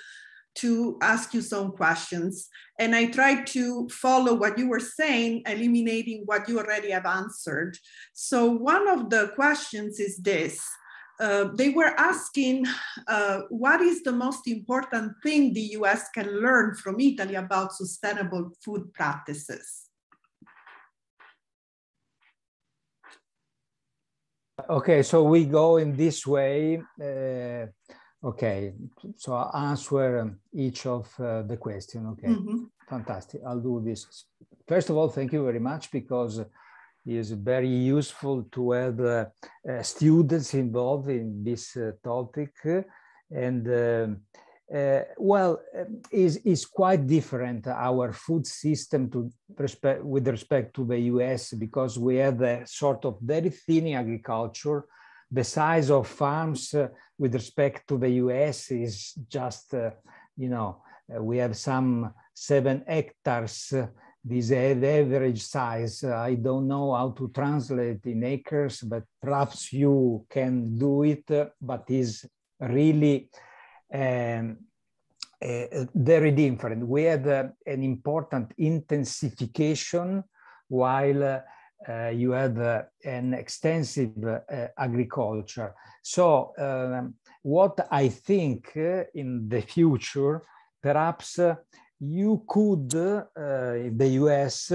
to ask you some questions. And I tried to follow what you were saying, eliminating what you already have answered. So one of the questions is this. Uh, they were asking uh, what is the most important thing the US can learn from Italy about sustainable food practices? Okay, so we go in this way. Uh, okay, so I'll answer um, each of uh, the question. Okay, mm -hmm. fantastic. I'll do this. First of all, thank you very much because it is very useful to have uh, uh students involved in this uh, topic and. Um, uh, well, um, is is quite different our food system to respect, with respect to the U.S. because we have a sort of very thin agriculture. The size of farms uh, with respect to the U.S. is just, uh, you know, uh, we have some seven hectares. Uh, this average size. I don't know how to translate in acres, but perhaps you can do it. Uh, but is really um, uh, very different. We had uh, an important intensification while uh, you have uh, an extensive uh, agriculture. So um, what I think uh, in the future, perhaps you could, in the US,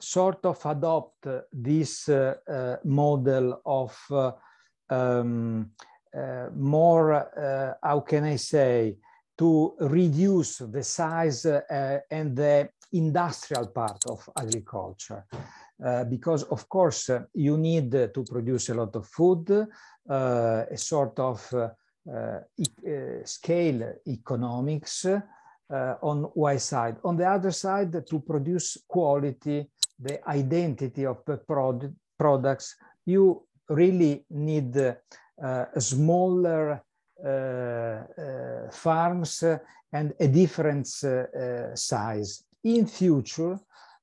sort of adopt this model of um, uh, more, uh, how can I say, to reduce the size uh, and the industrial part of agriculture. Uh, because of course uh, you need to produce a lot of food, a sort of scale economics on one side. On the other side, to produce quality, the identity of the products, you really need uh, smaller uh, uh, farms and a different size. In future,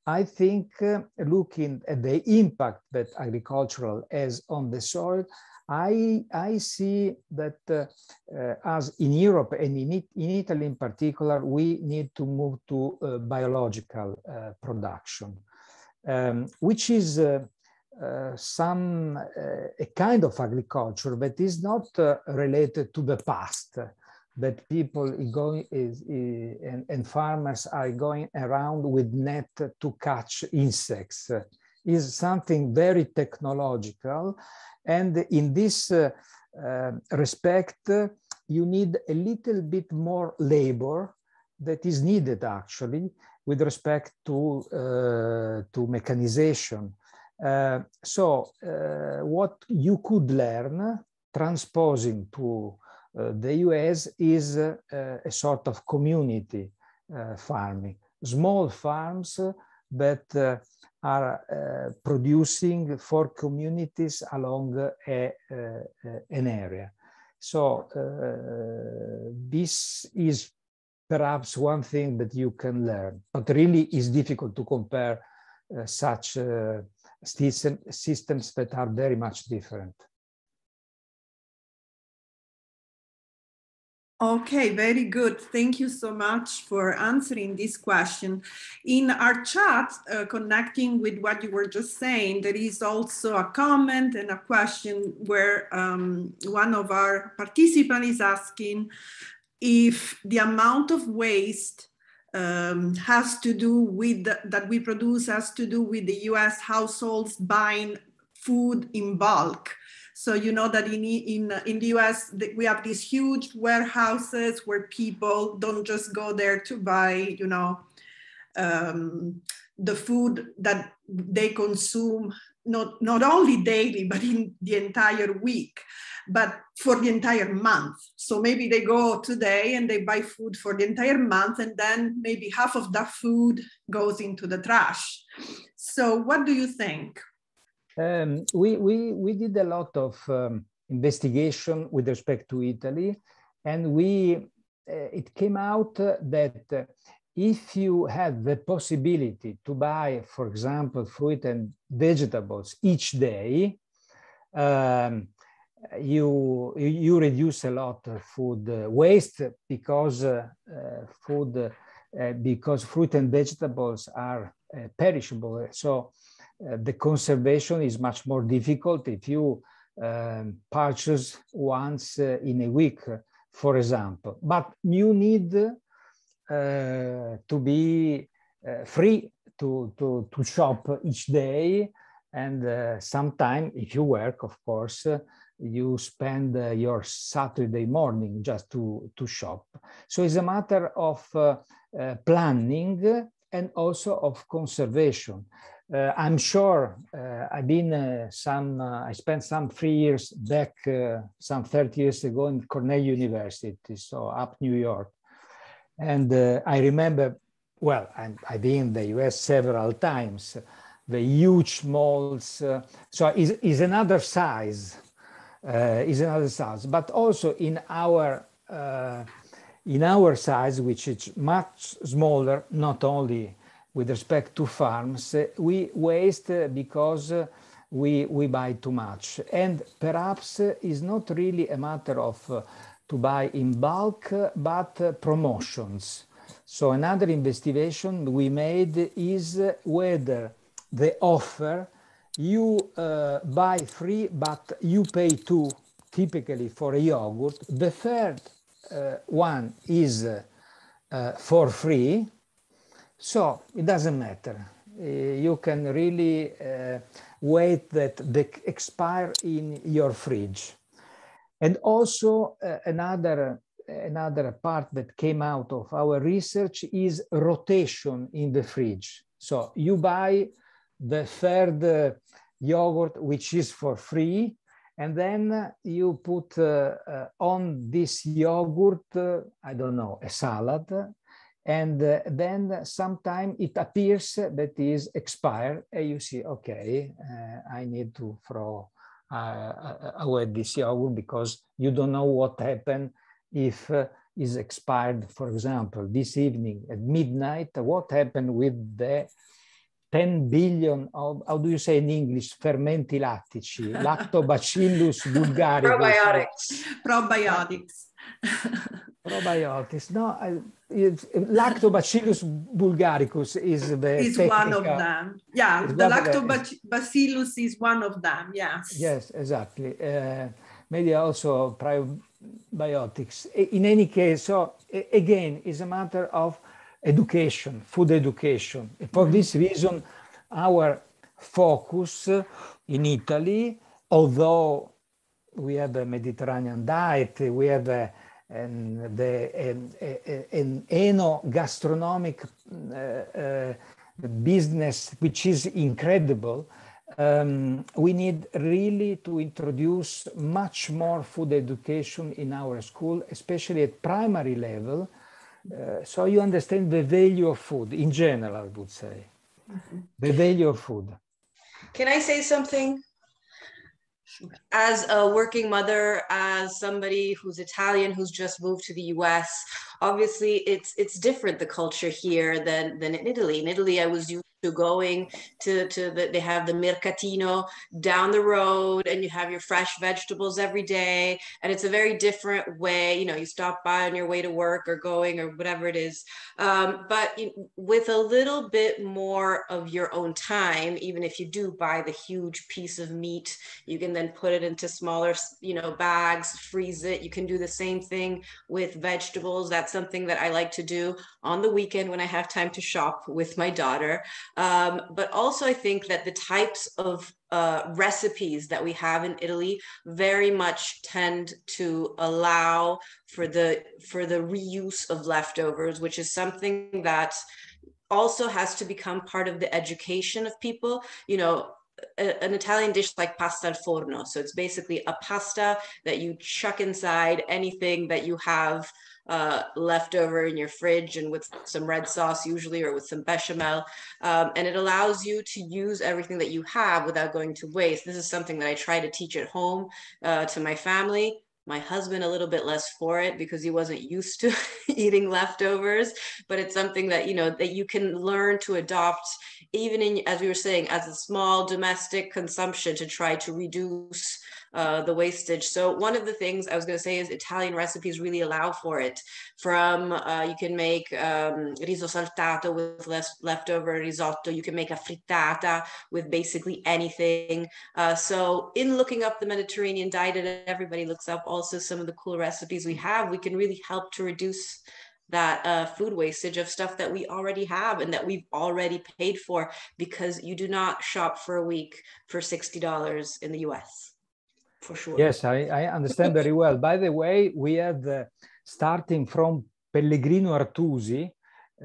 I think uh, looking at the impact that agricultural has on the soil, I, I see that uh, uh, as in Europe and in, it, in, Italy in particular, we need to move to biological production, um, which is uh, some uh, a kind of agriculture that is not uh, related to the past that people going is, is, and, and, farmers are going around with net to catch insects is something very technological and in this uh, uh, respect you need a little bit more labor that is needed actually with respect to to mechanization uh, so uh, what you could learn transposing to uh, the US is uh, a sort of community uh, farming, small farms that are producing for communities along a, an area. So this is perhaps one thing that you can learn, but really is difficult to compare such systems that are very much different. Okay, very good. Thank you so much for answering this question. In our chat, uh, connecting with what you were just saying, there is also a comment and a question where um, one of our participants is asking if the amount of waste um, has to do with the, that we produce has to do with the US households buying food in bulk. So you know that in in in the US we have these huge warehouses where people don't just go there to buy, you know, um, the food that they consume not, not only daily, but in the entire week, but for the entire month. So maybe they go today and they buy food for the entire month, and then maybe half of that food goes into the trash. So, what do you think? Um, we, we, we did a lot of um, investigation with respect to Italy, and we uh, it came out that if you have the possibility to buy, for example, fruit and vegetables each day, um, you you reduce a lot of food waste because uh, food uh, because fruit and vegetables are uh, perishable. So uh, the conservation is much more difficult if you um, purchase once uh, in a week, for example. But you need to be uh, free to, to, to shop each day. And uh, sometime, if you work, of course, you spend uh, your Saturday morning just to, to shop. So it's a matter of uh, uh, planning and also of conservation. Uh, I'm sure uh, I've been some, I spent some three years back, some 30 years ago in Cornell University, so up New York. And uh, I remember, well, i have been in the US several times, the huge malls. Uh, so is is another size, uh, is another size. But also in our uh, in our size, which is much smaller, not only with respect to farms, uh, we waste uh, because we we buy too much, and perhaps is not really a matter of to buy in bulk, but promotions. So another investigation we made is whether the offer you uh, buy free, but you pay two, typically for a yogurt. The third uh, one is uh, for free. So it doesn't matter. Uh, you can really uh, wait that they expire in your fridge. And also uh, another uh, another part that came out of our research is rotation in the fridge. So you buy the third uh, yogurt, which is for free, and then you put uh, uh, on this yogurt, uh, I don't know, a salad, and then sometime it appears that is expired, and you see, okay, I need to throw our uh, uh, DCO because you don't know what happened if uh, is expired, for example, this evening at midnight, what happened with the 10 billion of, how do you say in English, fermenti lattici, lactobacillus bulgaricus? Probiotics. Probiotics. Probiotics. No, I, Lactobacillus bulgaricus is the. Is one of them. Yeah, the Lactobacillus is one of them. Yes. Yes, exactly. Uh, maybe also probiotics. In any case, so again, it's a matter of education, food education. For mm-hmm. this reason, our focus in Italy, although we have a Mediterranean diet, we have a, an, the, an, an enogastronomic uh, uh, business, which is incredible. Um, we need really to introduce much more food education in our school, especially at primary level, uh, so you understand the value of food in general, I would say. Mm -hmm. The value of food. Can I say something? as a working mother, as somebody who's Italian who's just moved to the U.S., obviously it's it's different the culture here than than in Italy. In Italy, I was used to going to, to the, they have the mercatino down the road and you have your fresh vegetables every day. And it's a very different way, you know, you stop by on your way to work or going or whatever it is. Um, but with a little bit more of your own time, even if you do buy the huge piece of meat, you can then put it into smaller, you know, bags, freeze it. You can do the same thing with vegetables. That's something that I like to do on the weekend when I have time to shop with my daughter. Um, but also, I think that the types of uh, recipes that we have in Italy very much tend to allow for the for the reuse of leftovers, which is something that also has to become part of the education of people. You know, an Italian dish like pasta al forno. So it's basically a pasta that you chuck inside anything that you have uh, Leftover in your fridge and with some red sauce usually or with some bechamel. Um, and it allows you to use everything that you have without going to waste. This is something that I try to teach at home uh, to my family my husband a little bit less for it because he wasn't used to eating leftovers but it's something that you know that you can learn to adopt even in, as we were saying, as a small domestic consumption to try to reduce uh, the wastage. So one of the things I was going to say is Italian recipes really allow for it. From uh, you can make um, riso saltato with less leftover risotto. You can make a frittata with basically anything. Uh, so in looking up the Mediterranean diet, and everybody looks up also some of the cool recipes we have. We can really help to reduce that uh, food wastage of stuff that we already have and that we've already paid for because you do not shop for a week for $60 in the US. For sure. Yes, I, I understand very well. By the way, we had uh, starting from Pellegrino Artusi,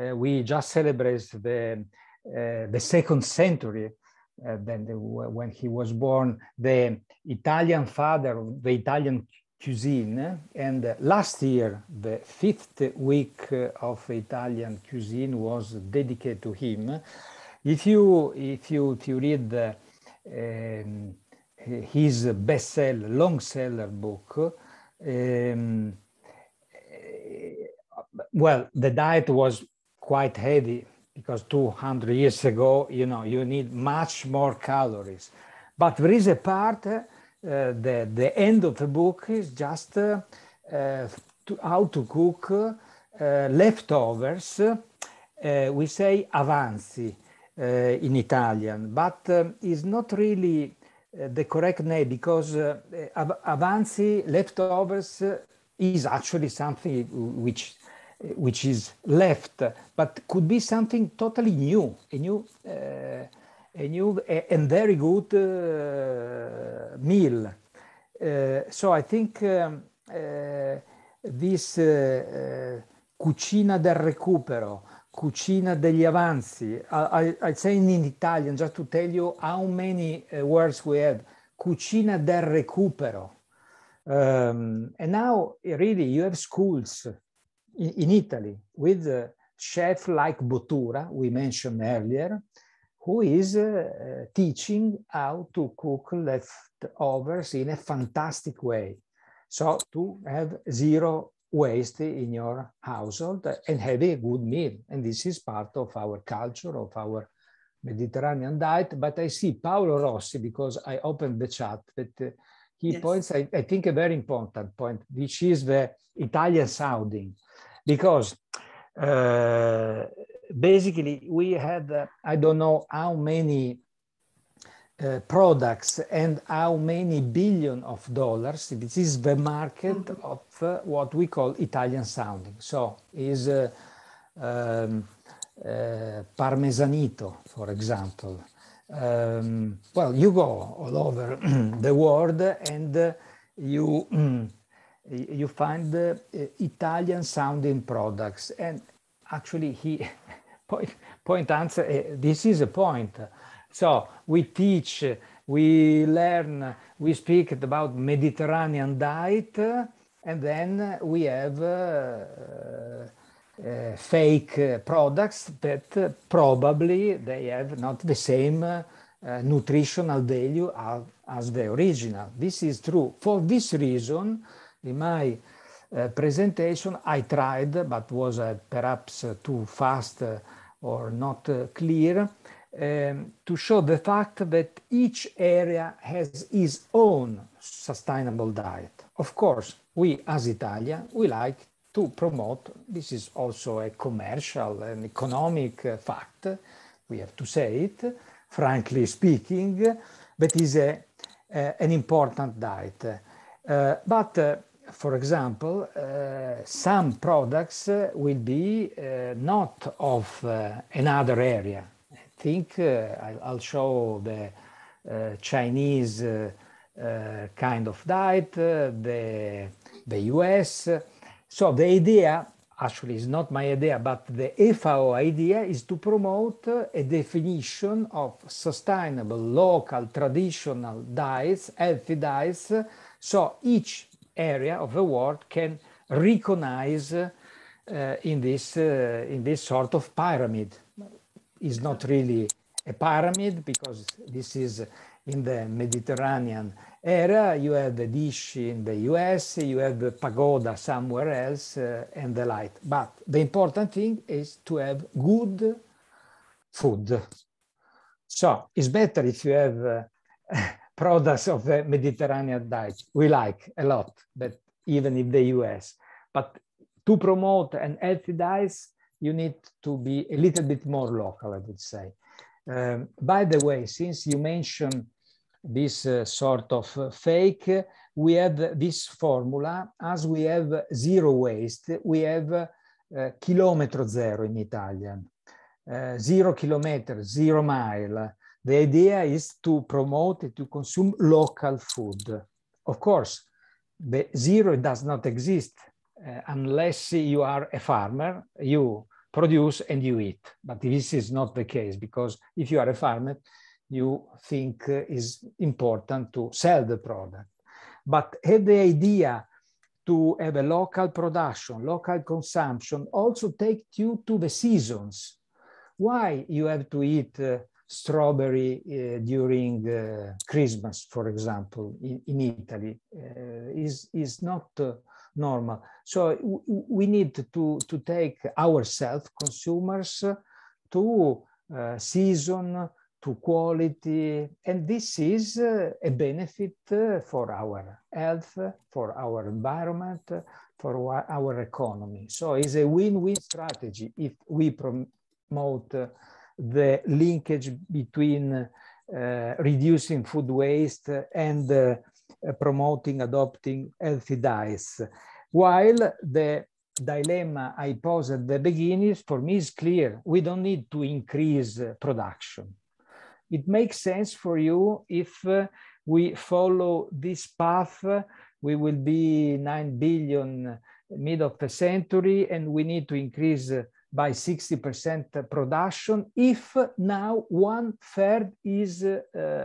uh, we just celebrate the, uh, the second century uh, then the, when he was born, the Italian father, the Italian cuisine. And last year, the fifth week of Italian cuisine was dedicated to him. If you, if you, if you read the, um, his bestseller, long seller book, um, well, the diet was quite heavy because 200 years ago, you know, you need much more calories. But there is a part uh, the, the end of the book is just uh, to how to cook uh, leftovers. we say avanzi in Italian, but um, is not really the correct name because av avanzi, leftovers, is actually something which which is left, but could be something totally new, a new uh, a new and very good uh, meal. Uh, so I think um, uh, this cucina del recupero, cucina degli avanzi. I, I, I say in Italian, just to tell you how many uh, words we have: cucina del recupero. Um, and now, really, you have schools in, in Italy with uh, chefs like Bottura, we mentioned earlier, who is uh, teaching how to cook leftovers in a fantastic way. So to have zero waste in your household and have a good meal. And this is part of our culture, of our Mediterranean diet. But I see Paolo Rossi, because I opened the chat, that eh, he yes. points, I, I think, a very important point, which is the Italian sounding. Because uh, basically we had uh, i don't know how many uh, products and how many billion of dollars this is the market mm -hmm. of uh, what we call italian sounding so is uh, um, uh, parmesanito for example um, well you go all over the world and uh, you mm, you find italian sounding products and actually he point, point answer, eh, this is a point. So we teach, we learn, we speak about Mediterranean diet, and then we have uh, uh fake products that probably they have not the same uh, nutritional value as, as, the original. This is true. For this reason, in my uh, presentation, I tried, but was perhaps too fast or not uh, clear um, to show the fact that each area has its own sustainable diet. Of course, we as Italia, we like to promote, this is also a commercial and economic uh, fact, we have to say it, frankly speaking, that is a, uh, an important diet. Uh, but uh, for example, uh, some products uh, will be uh, not of uh, another area. I think uh, I'll show the uh, Chinese kind of diet, the, the US. So the idea, actually is not my idea, but the FAO idea is to promote a definition of sustainable, local, traditional diets, healthy diets. So each area of the world can recognize uh, in this uh, in this sort of pyramid is not really a pyramid because this is in the Mediterranean area. You have the dish in the US, you have the pagoda somewhere else, uh, and the light. But the important thing is to have good food. So it's better if you have uh, products of the Mediterranean diet we like a lot, but even in the US. But to promote an healthy diet, you need to be a little bit more local, I would say. Um, by the way, since you mentioned this uh, sort of uh, fake, we have this formula. As we have zero waste, we have uh, kilometer zero in Italian. Uh, zero kilometer, zero mile. The idea is to promote, to consume local food. Of course, the zero does not exist uh, unless you are a farmer, you produce and you eat. But this is not the case because if you are a farmer, you think uh, is important to sell the product. But have the idea to have a local production, local consumption, also take you to the seasons. Why you have to eat uh, strawberry uh, during uh, Christmas, for example, in, in Italy, uh, is, is not uh, normal. So we need to, to take ourselves, consumers, to uh, season, to quality, and this is a benefit for our health, for our environment, for our economy. So it's a win-win strategy if we promote the linkage between uh, reducing food waste and uh, promoting adopting healthy diets. While the dilemma I posed at the beginning for me is clear. We don't need to increase production. It makes sense for you if uh, we follow this path, we will be 9 billion mid of the century and we need to increase by 60% production if now one third is uh,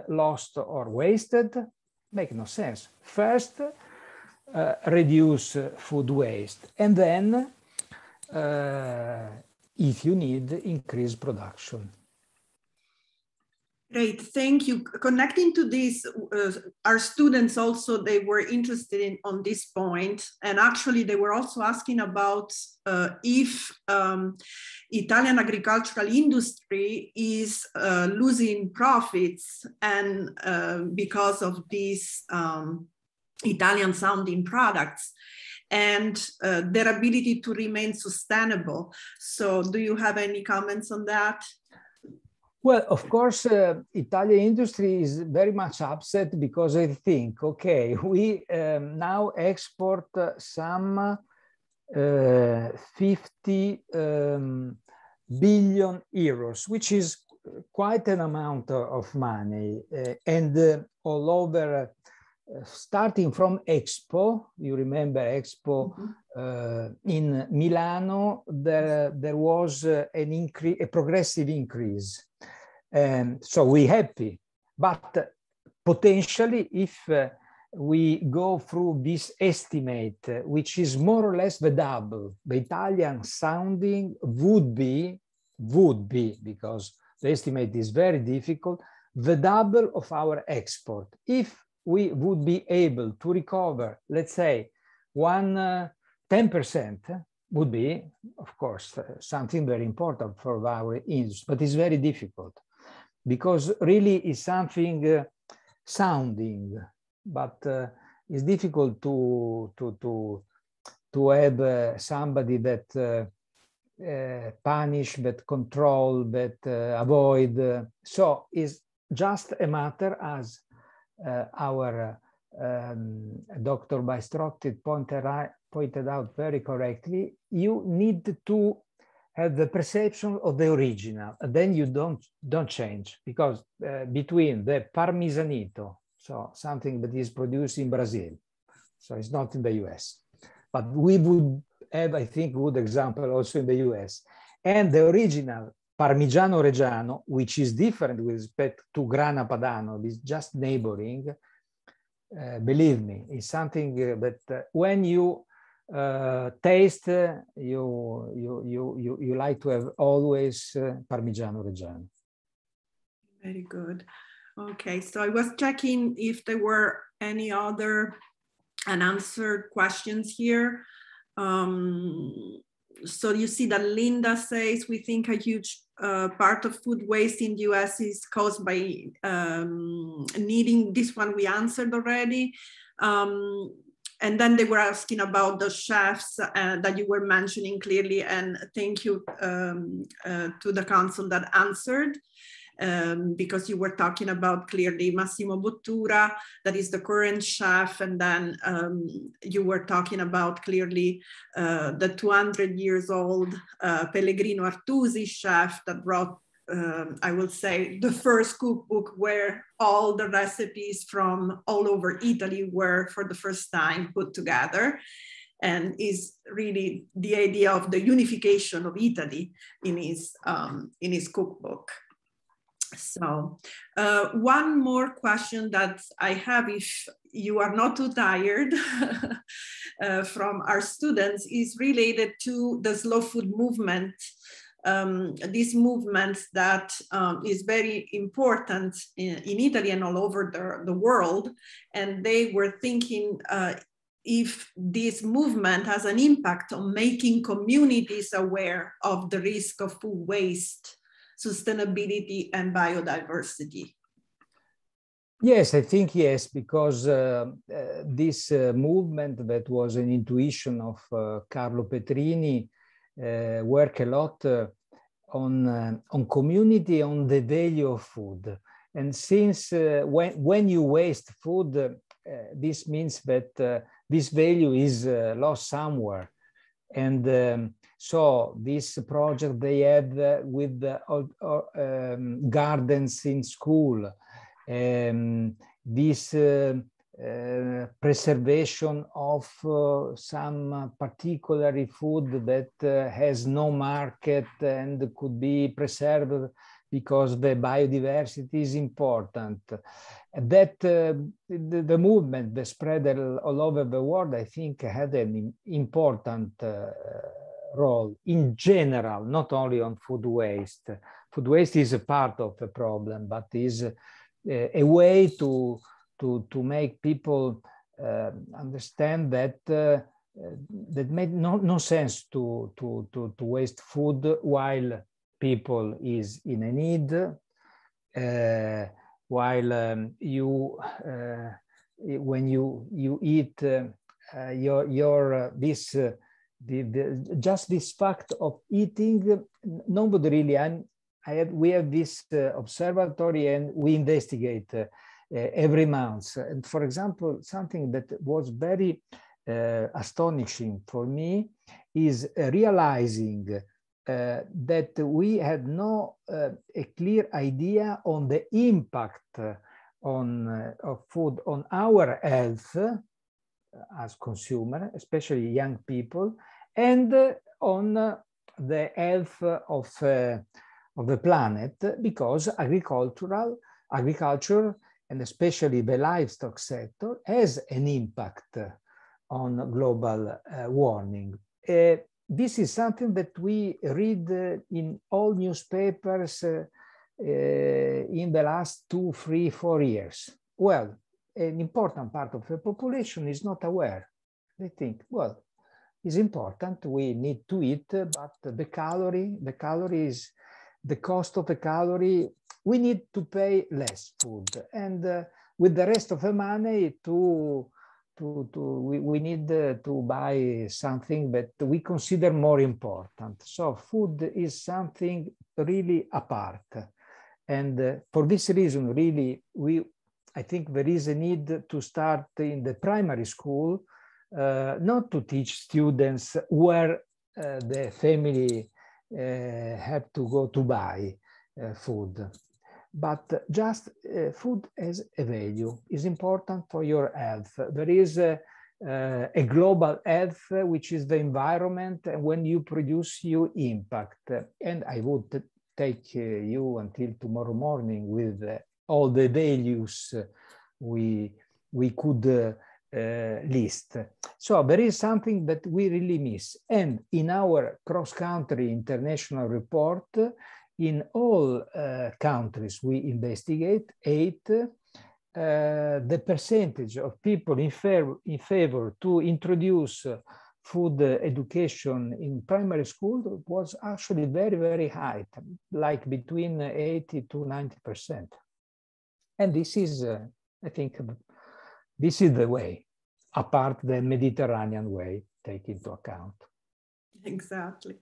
lost or wasted? Make no sense. First, uh, reduce food waste and then, uh, if you need, increase production. Great, thank you. Connecting to this, uh, our students also, they were interested in on this point, and actually they were also asking about uh, if um, Italian agricultural industry is uh, losing profits and uh, because of these um, Italian sounding products and uh, their ability to remain sustainable. So do you have any comments on that? Well, of course, uh, Italian industry is very much upset because they think, okay, we um, now export uh, some uh, 50 um, billion euros, which is quite an amount of money, uh, and uh, all over starting from Expo, you remember Expo mm-hmm. uh, in Milano, there, there was uh, an increase, a progressive increase. And um, so we're happy, but potentially if uh, we go through this estimate, which is more or less the double, the Italian sounding would be, would be, because the estimate is very difficult, the double of our export. If we would be able to recover, let's say, one uh, 10% would be, of course, uh, something very important for our industry, but it's very difficult because really it's something uh, sounding, but uh, it's difficult to, to, to, to have uh, somebody that uh, punish, that control, that avoid. so it's just a matter as uh, our uh, um, Dr. Bystrocted pointed, pointed out very correctly, you need to have the perception of the original. And then you don't, don't change because uh, between the Parmesanito, so something that is produced in Brazil, so it's not in the US, but we would have, I think, good example also in the US, and the original Parmigiano Reggiano, which is different with respect to Grana Padano, is just neighboring. Uh, believe me, it's something that uh, uh, when you uh, taste, uh, you, you, you, you, you like to have always uh, Parmigiano Reggiano. Very good. Okay, so I was checking if there were any other unanswered questions here. Um, so you see that Linda says, we think a huge uh, part of food waste in the US is caused by um, needing this one we answered already. Um, and then they were asking about the chefs uh, that you were mentioning clearly, and thank you um, uh, to the council that answered um, because you were talking about clearly Massimo Bottura, that is the current chef, and then um, you were talking about clearly uh, the 200 years old uh, Pellegrino Artusi chef that brought um, I will say the first cookbook where all the recipes from all over Italy were for the first time put together and is really the idea of the unification of Italy in his, um, in his cookbook. So uh, one more question that I have, if you are not too tired uh, from our students, is related to the slow food movement. Um, this movement that um, is very important in, in, Italy and all over the, the world. And they were thinking uh, if this movement has an impact on making communities aware of the risk of food waste sustainability and biodiversity? Yes, I think yes, because uh, uh, this uh, movement that was an intuition of uh, Carlo Petrini uh, work a lot uh, on uh, on community, on the value of food. And since when when you waste food, this means that this value is lost somewhere. And um, so this project they had uh, with the, uh, uh, um, gardens in school, um, this uh, preservation of uh, some particular food that uh, has no market and could be preserved because the biodiversity is important. That the, the, movement, the spread all over the world, I think had an important role in general, not only on food waste. Food waste is a part of the problem, but is uh, a way to, to, to make people uh, understand that uh, uh, that made no, no sense to, to, to, to waste food while people is in a need, uh, while um, you, uh, when you, you eat your, your this the, the, just this fact of eating, nobody really, I'm, I have, we have this uh, observatory and we investigate uh, uh every month. And for example, something that was very uh, astonishing for me is realizing uh, that we had no a clear idea on the impact on of food on our health as consumer, especially young people, and uh, on uh, the health of, uh, of the planet because agricultural, agriculture and especially the livestock sector has an impact on global warming. this is something that we read in all newspapers uh, in the last two, three, four years? Well, an important part of the population is not aware. They think, well, is important. We need to eat, but the calorie, the calories, the cost of the calorie, we need to pay less food. And uh, with the rest of the money to, to, to we, we need uh, to buy something that we consider more important. So food is something really apart. And uh, for this reason, really, we, I think there is a need to start in the primary school uh, not to teach students where uh, the family uh, have to go to buy food, but just food as a value is important for your health. There is a, uh, a global health, which is the environment, and when you produce, you impact. And I would take uh, you until tomorrow morning with uh, all the values we we could Eh, list. So there is something that we really miss. And in our cross-country international report, in all uh, countries we investigate, eight, uh, the percentage of people in, favor, in favor to introduce food education in primary school was actually very, very high, like between 80 to 90%. And this is, I think, this is the way, apart the Mediterranean way, take into account. Exactly.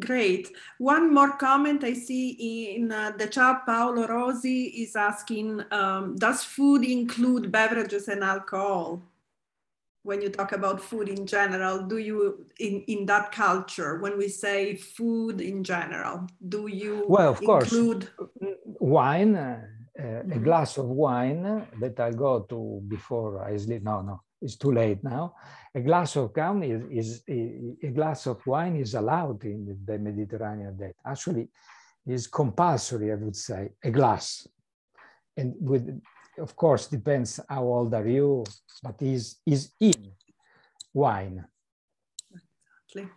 Great. One more comment I see in uh, the chat. Paolo Rosi is asking um, Does food include beverages and alcohol? When you talk about food in general, do you, in, in that culture, when we say food in general, do you well, of course. include wine? Uh, a mm-hmm. glass of wine that I go to before I sleep. No, no, it's too late now. A glass of wine is, is a glass of wine is allowed in the Mediterranean diet. Actually, is compulsory, I would say, a glass. And with, of course, depends how old are you, but is is in wine. Exactly.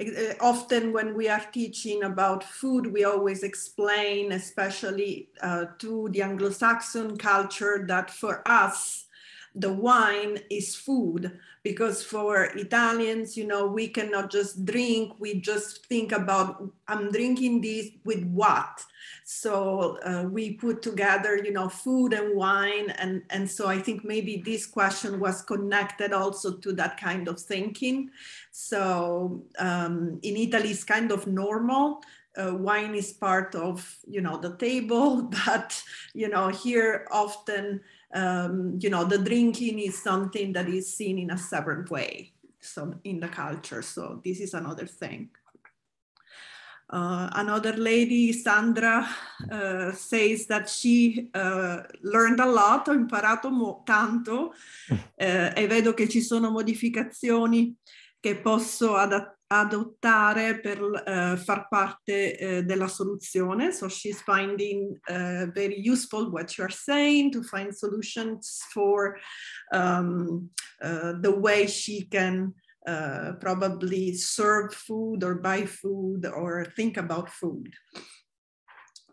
Uh, often when we are teaching about food, we always explain, especially uh, to the Anglo-Saxon culture, that for us, the wine is food because for Italians, you know, we cannot just drink, we just think about I'm drinking this with what. So uh, we put together, you know, food and wine. And, and so I think maybe this question was connected also to that kind of thinking. So um, in Italy, it's kind of normal uh, wine is part of you know the table but you know here often um, you know the drinking is something that is seen in a separate way so in the culture so this is another thing Uh, another lady, Sandra, uh, says that she uh, learned a lot, ho imparato mo- tanto uh, e vedo che ci sono modificazioni che posso adat- adottare per uh, far parte uh, della soluzione. So she's finding very useful what you are saying to find solutions for um, the way she can uh, probably serve food or buy food or think about food.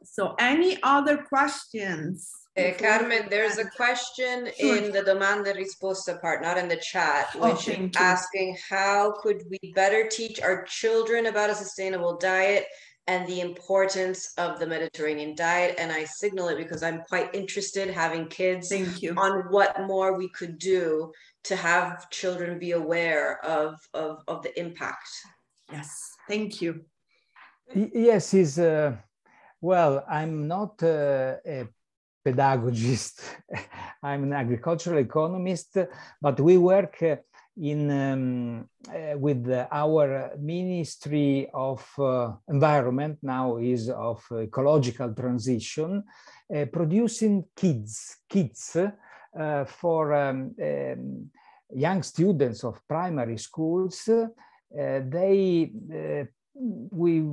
So any other questions? Uh, Carmen, there's a question sure. in the domanda risposta part, not in the chat, oh, which oh, asking how could we better teach our children about a sustainable diet and the importance of the Mediterranean diet. And I signal it because I'm quite interested having kids Thank you. on what more we could do to have children be aware of, of, of the impact. Yes. Thank you. Yes, is uh, well, I'm not uh, a pedagogist. I'm an agricultural economist, but we work uh, in um, uh, with our ministry of uh, environment now is of ecological transition uh, producing kids kits uh, for um, um, young students of primary schools uh, they uh, we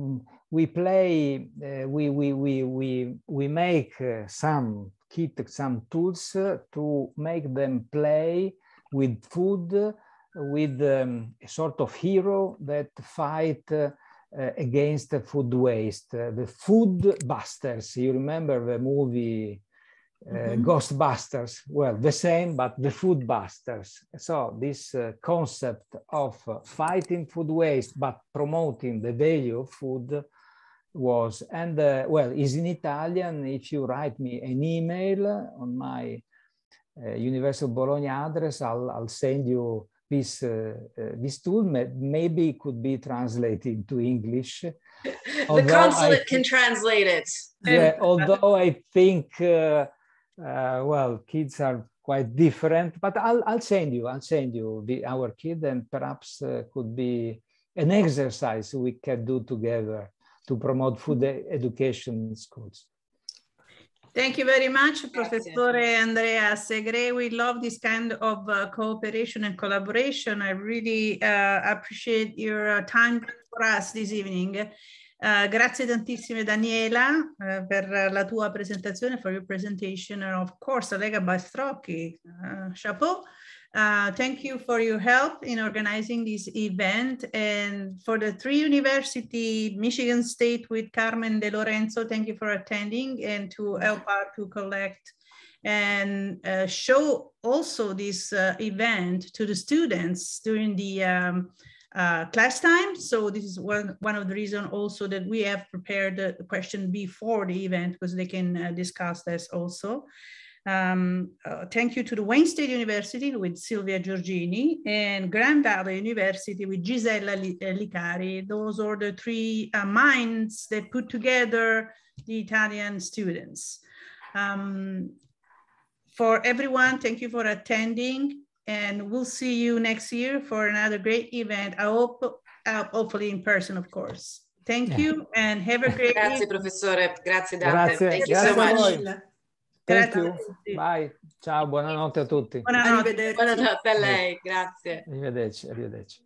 we play we, we we we we make some kit some tools to make them play with food with um, a sort of hero that fight uh, uh, against food waste, uh, the food busters. You remember the movie mm -hmm. Ghostbusters? Well, the same, but the food busters. So this uh, concept of uh, fighting food waste but promoting the value of food was and well is in Italian. If you write me an email on my University of Bologna address, I'll, I'll send you this, uh, uh, this tool may, maybe could be translated to English. the consulate can translate it. Yeah, uh, although I think, uh, well, kids are quite different, but I'll, I'll send you, I'll send you the, our kid and perhaps could be an exercise we can do together to promote food education in schools. Thank you very much, Professor Andrea Segre. We love this kind of uh, cooperation and collaboration. I really uh, appreciate your uh, time for us this evening. Uh, grazie tantissime Daniela uh, per la tua presentazione, for your presentation, and of course Lega Bastrocchi, uh, chapeau. Uh, thank you for your help in organizing this event. And for the three university, Michigan State with Carmen De Lorenzo, thank you for attending and to LPAR to collect and uh, show also this uh, event to the students during the um, uh, class time. So this is one, one of the reasons also that we have prepared the question before the event because they can uh, discuss this also. Um, uh, thank you to the Wayne State University with Silvia Giorgini and Grand Valley University with Gisella uh, Licari. Those are the three uh, minds that put together the Italian students. Um, for everyone, thank you for attending and we'll see you next year for another great event. I hope, uh, hopefully in person, of course. Thank you and have a great Grazie, professore. Grazie, Dante. Grazie. Thank you Grazie so much. Thank you. Bye. Ciao, buonanotte a tutti. Buonanotte, buonanotte a lei, grazie. Arrivederci, arrivederci.